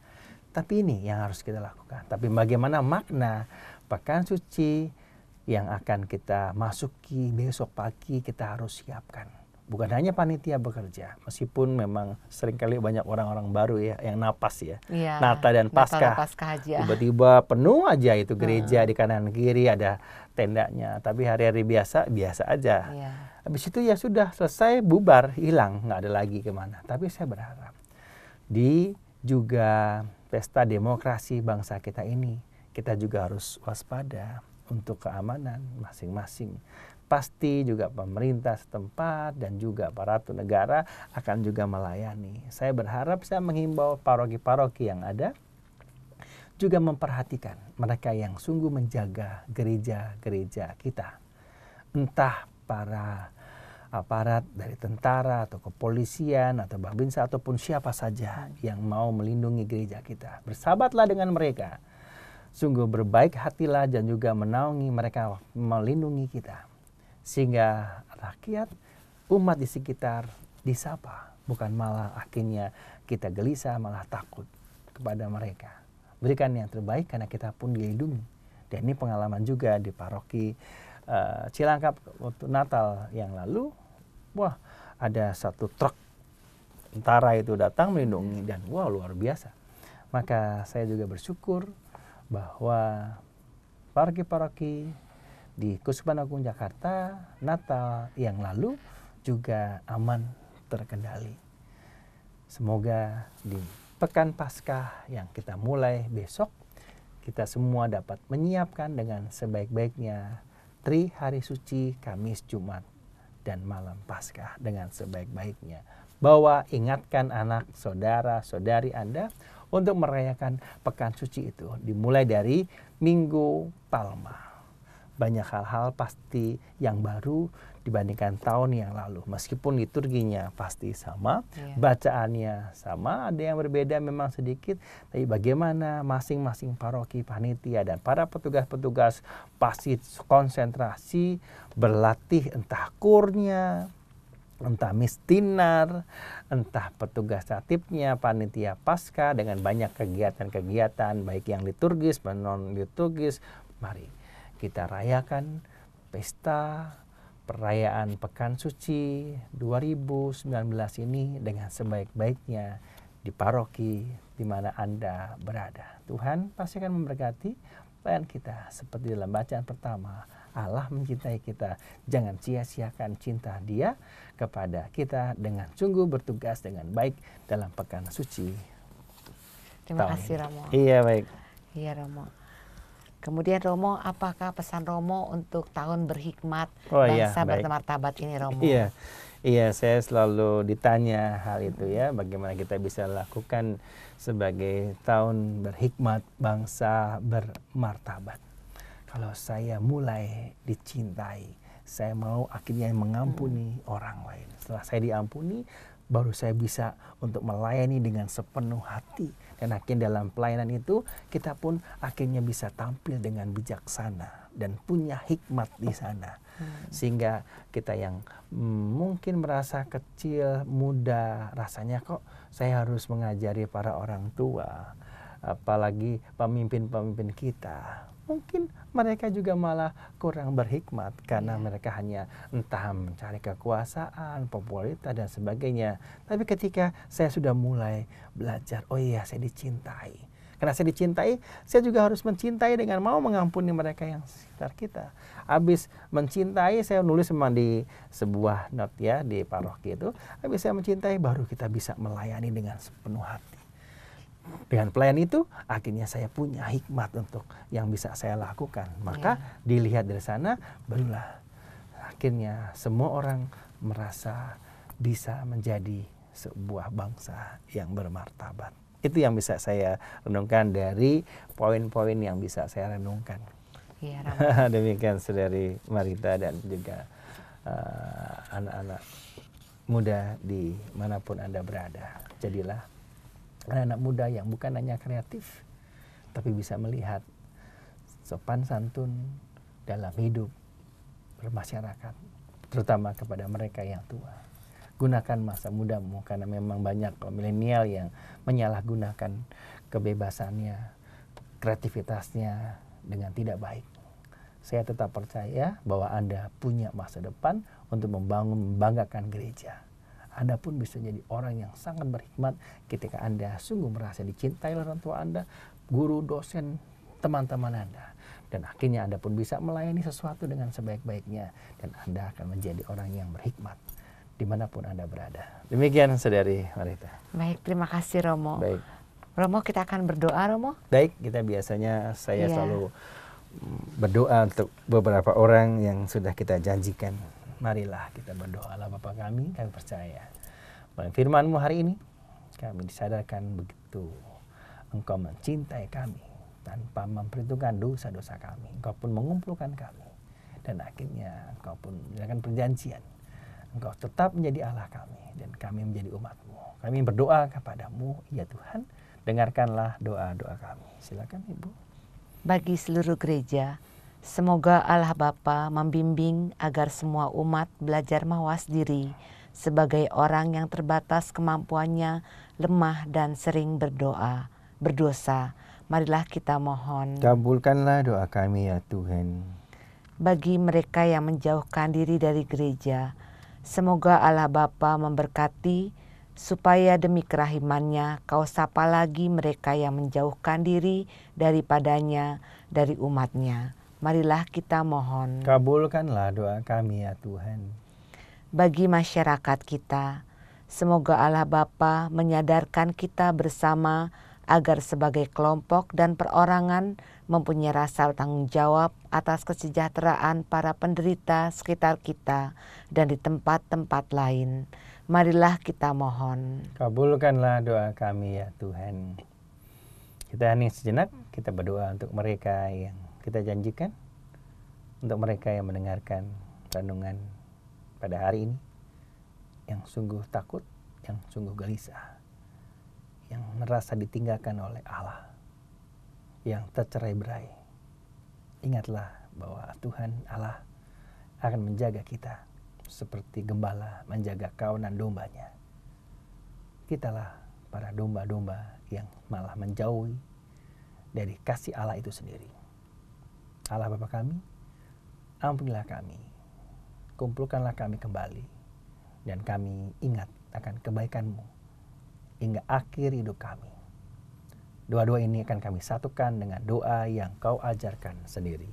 tapi ini yang harus kita lakukan. Tapi bagaimana makna pekan suci yang akan kita masuki besok pagi kita harus siapkan. Bukan hanya panitia bekerja, meskipun memang seringkali banyak orang-orang baru ya yang napas ya. ya Nata dan Pasca Tiba-tiba penuh aja itu gereja hmm. di kanan kiri ada tendanya. Tapi hari-hari biasa biasa aja. Ya. Habis itu ya sudah selesai bubar hilang nggak ada lagi kemana. Tapi saya berharap di juga pesta demokrasi bangsa kita ini, kita juga harus waspada untuk keamanan masing-masing. Pasti juga pemerintah setempat dan juga aparatur negara akan juga melayani. Saya berharap saya menghimbau paroki-paroki yang ada juga memperhatikan mereka yang sungguh menjaga gereja-gereja kita. Entah para aparat dari tentara atau kepolisian atau babinsa ataupun siapa saja yang mau melindungi gereja kita. Bersahabatlah dengan mereka. Sungguh berbaik hatilah dan juga menaungi mereka melindungi kita. Sehingga rakyat umat di sekitar disapa, bukan malah akhirnya kita gelisah malah takut kepada mereka. Berikan yang terbaik karena kita pun dilindungi. Dan ini pengalaman juga di paroki uh, Cilangkap waktu Natal yang lalu wah ada satu truk tentara itu datang melindungi dan wah luar biasa. Maka saya juga bersyukur bahwa paroki-paroki di Kusuban Agung Jakarta Natal yang lalu juga aman terkendali. Semoga di pekan Paskah yang kita mulai besok kita semua dapat menyiapkan dengan sebaik-baiknya tri hari suci Kamis Jumat dan malam Paskah dengan sebaik-baiknya. Bawa ingatkan anak, saudara, saudari Anda untuk merayakan pekan suci itu dimulai dari Minggu Palma. Banyak hal-hal pasti yang baru dibandingkan tahun yang lalu. Meskipun liturginya pasti sama, yeah. bacaannya sama, ada yang berbeda memang sedikit, tapi bagaimana masing-masing paroki, panitia dan para petugas-petugas pasti konsentrasi berlatih entah kurnya, entah mistinar, entah petugas tatipnya, panitia pasca dengan banyak kegiatan-kegiatan baik yang liturgis, non liturgis. Mari kita rayakan pesta perayaan Pekan Suci 2019 ini dengan sebaik-baiknya di paroki di mana Anda berada. Tuhan pasti akan memberkati pelayan kita seperti dalam bacaan pertama. Allah mencintai kita. Jangan sia-siakan cinta Dia kepada kita dengan sungguh bertugas dengan baik dalam pekan suci. Terima kasih Ramo. Iya baik. Iya Ramo. Kemudian Romo, apakah pesan Romo untuk tahun berhikmat oh, iya, bangsa iya, bermartabat ini Romo? Iya, iya saya selalu ditanya hal itu ya, bagaimana kita bisa lakukan sebagai tahun berhikmat bangsa bermartabat. Kalau saya mulai dicintai, saya mau akhirnya mengampuni hmm. orang lain. Setelah saya diampuni, baru saya bisa untuk melayani dengan sepenuh hati dan akhirnya dalam pelayanan itu kita pun akhirnya bisa tampil dengan bijaksana dan punya hikmat di sana. Hmm. Sehingga kita yang mm, mungkin merasa kecil, muda, rasanya kok saya harus mengajari para orang tua, apalagi pemimpin-pemimpin kita mungkin mereka juga malah kurang berhikmat karena yeah. mereka hanya entah mencari kekuasaan, popularitas dan sebagainya. Tapi ketika saya sudah mulai belajar, oh iya saya dicintai. Karena saya dicintai, saya juga harus mencintai dengan mau mengampuni mereka yang sekitar kita. Habis mencintai, saya nulis memang di sebuah not ya, di paroki itu. Habis saya mencintai, baru kita bisa melayani dengan sepenuh hati. Dengan plan itu akhirnya saya punya hikmat untuk yang bisa saya lakukan. Maka yeah. dilihat dari sana barulah akhirnya semua orang merasa bisa menjadi sebuah bangsa yang bermartabat. Itu yang bisa saya renungkan dari poin-poin yang bisa saya renungkan. yeah, Demikian saudari Marita dan juga eh, anak-anak uh, anak -anak muda Anda berada. Jadilah anak-anak muda yang bukan hanya kreatif tapi bisa melihat sopan santun dalam hidup bermasyarakat terutama kepada mereka yang tua gunakan masa mudamu karena memang banyak milenial yang menyalahgunakan kebebasannya kreativitasnya dengan tidak baik saya tetap percaya bahwa Anda punya masa depan untuk membangun membanggakan gereja anda pun bisa jadi orang yang sangat berhikmat ketika Anda sungguh merasa dicintai oleh orang tua Anda, guru, dosen, teman-teman Anda. Dan akhirnya Anda pun bisa melayani sesuatu dengan sebaik-baiknya. Dan Anda akan menjadi orang yang berhikmat dimanapun Anda berada. Demikian saudari Marita. Baik, terima kasih Romo. Baik. Romo kita akan berdoa Romo. Baik, kita biasanya saya yeah. selalu mm, berdoa untuk beberapa orang yang sudah kita janjikan Marilah kita berdoa lah Bapak kami, kami percaya. Bagi firmanMu hari ini, kami disadarkan begitu. Engkau mencintai kami tanpa memperhitungkan dosa-dosa kami. Engkau pun mengumpulkan kami. Dan akhirnya engkau pun menjalankan perjanjian. Engkau tetap menjadi Allah kami dan kami menjadi umatMu Kami berdoa kepadamu, ya Tuhan, dengarkanlah doa-doa kami. Silakan Ibu. Bagi seluruh gereja, Semoga Allah Bapa membimbing agar semua umat belajar mawas diri sebagai orang yang terbatas kemampuannya, lemah dan sering berdoa, berdosa. Marilah kita mohon. Kabulkanlah doa kami ya Tuhan. Bagi mereka yang menjauhkan diri dari gereja, semoga Allah Bapa memberkati supaya demi kerahimannya kau sapa lagi mereka yang menjauhkan diri daripadanya dari umatnya. Marilah kita mohon. Kabulkanlah doa kami ya Tuhan. Bagi masyarakat kita, semoga Allah Bapa menyadarkan kita bersama agar sebagai kelompok dan perorangan mempunyai rasa tanggung jawab atas kesejahteraan para penderita sekitar kita dan di tempat-tempat lain. Marilah kita mohon. Kabulkanlah doa kami ya Tuhan. Kita hening sejenak, kita berdoa untuk mereka yang kita janjikan untuk mereka yang mendengarkan renungan pada hari ini yang sungguh takut, yang sungguh gelisah, yang merasa ditinggalkan oleh Allah, yang tercerai berai. Ingatlah bahwa Tuhan Allah akan menjaga kita seperti gembala menjaga kawanan dombanya. Kitalah para domba-domba yang malah menjauhi dari kasih Allah itu sendiri. Allah Bapa kami, ampunilah kami, kumpulkanlah kami kembali, dan kami ingat akan kebaikanmu hingga akhir hidup kami. Doa-doa ini akan kami satukan dengan doa yang kau ajarkan sendiri.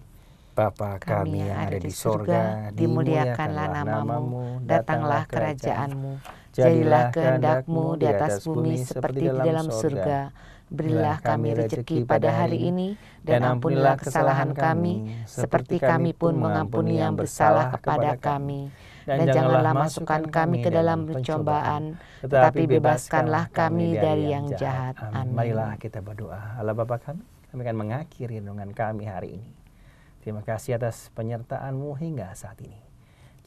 Bapa kami, yang ada di surga, dimuliakanlah namamu, datanglah kerajaanmu, jadilah kehendakmu di atas bumi seperti di dalam surga Berilah kami rezeki pada hari ini, dan ampunilah kesalahan kami, seperti kami pun mengampuni yang bersalah kepada kami. Dan janganlah masukkan kami ke dalam pencobaan, tetapi bebaskanlah kami dari yang jahat. Amin. Marilah kita berdoa. Allah Bapa kami, kami akan mengakhiri renungan kami hari ini. Terima kasih atas penyertaanmu hingga saat ini.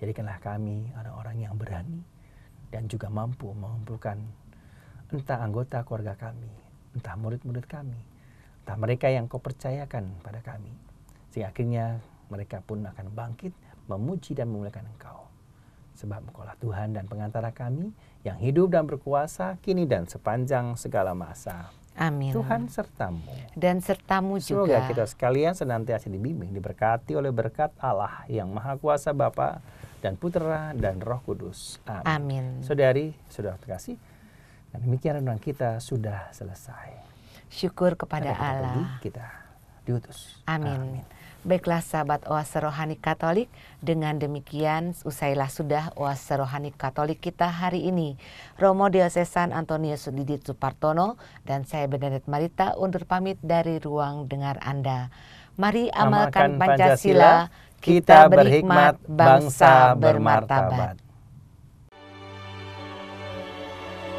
Jadikanlah kami orang-orang yang berani dan juga mampu mengumpulkan entah anggota keluarga kami entah murid-murid kami, entah mereka yang kau percayakan pada kami. Sehingga akhirnya mereka pun akan bangkit, memuji dan memuliakan engkau. Sebab lah Tuhan dan pengantara kami yang hidup dan berkuasa kini dan sepanjang segala masa. Amin. Tuhan sertamu. Dan sertamu juga. Semoga kita sekalian senantiasa dibimbing, diberkati oleh berkat Allah yang Maha Kuasa Bapa dan Putera dan Roh Kudus. Amin. Amin. Saudari, saudara terkasih, dan demikian renungan kita sudah selesai. Syukur kepada Allah. Kita diutus. Amin. Amin. Baiklah sahabat Oase Rohani Katolik, dengan demikian usailah sudah Oase Rohani Katolik kita hari ini. Romo Diosesan Antonius Sudidit Supartono dan saya Benedet Marita undur pamit dari ruang dengar Anda. Mari amalkan, amalkan Pancasila, kita berhikmat, bangsa bermartabat.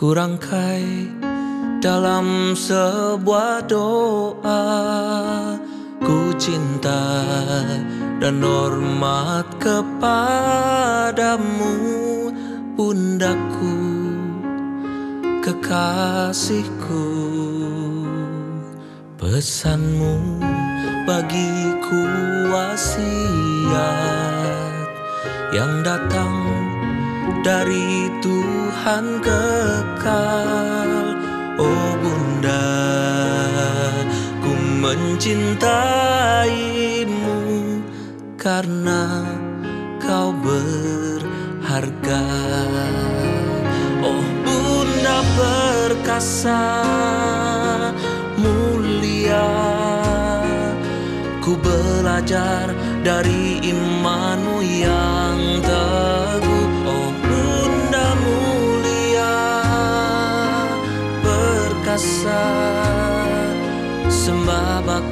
kurangkai dalam sebuah doa ku cinta dan hormat kepadamu bundaku kekasihku pesanmu bagiku wasiat yang datang dari Tuhan kekal Oh bunda ku mencintaimu karena kau berharga Oh bunda perkasa mulia Ku belajar dari imanmu yang teguh sa asa Sumabak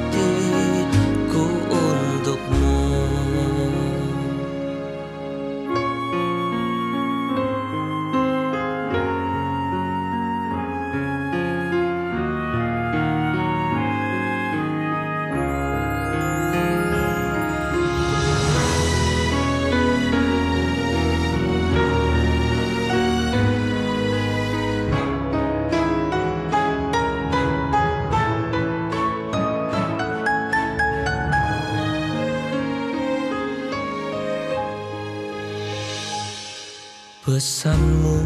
Pesanmu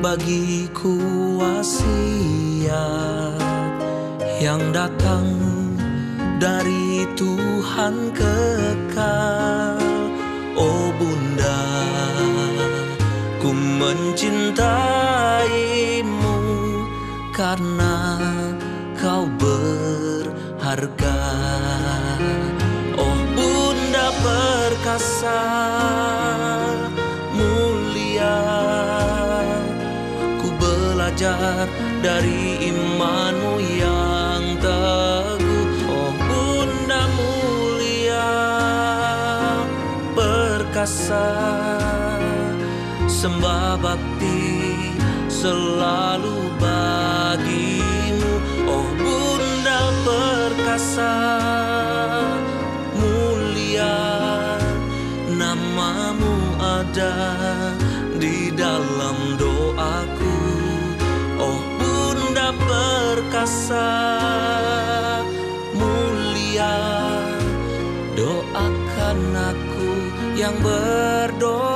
bagiku wasiat yang datang dari Tuhan kekal. Oh Bunda, ku mencintaimu karena kau berharga. Oh Bunda perkasa. belajar dari imanmu yang teguh Oh bunda mulia perkasa Sembah bakti selalu bagimu Oh bunda perkasa mulia namamu ada kuasa mulia doakan aku yang berdoa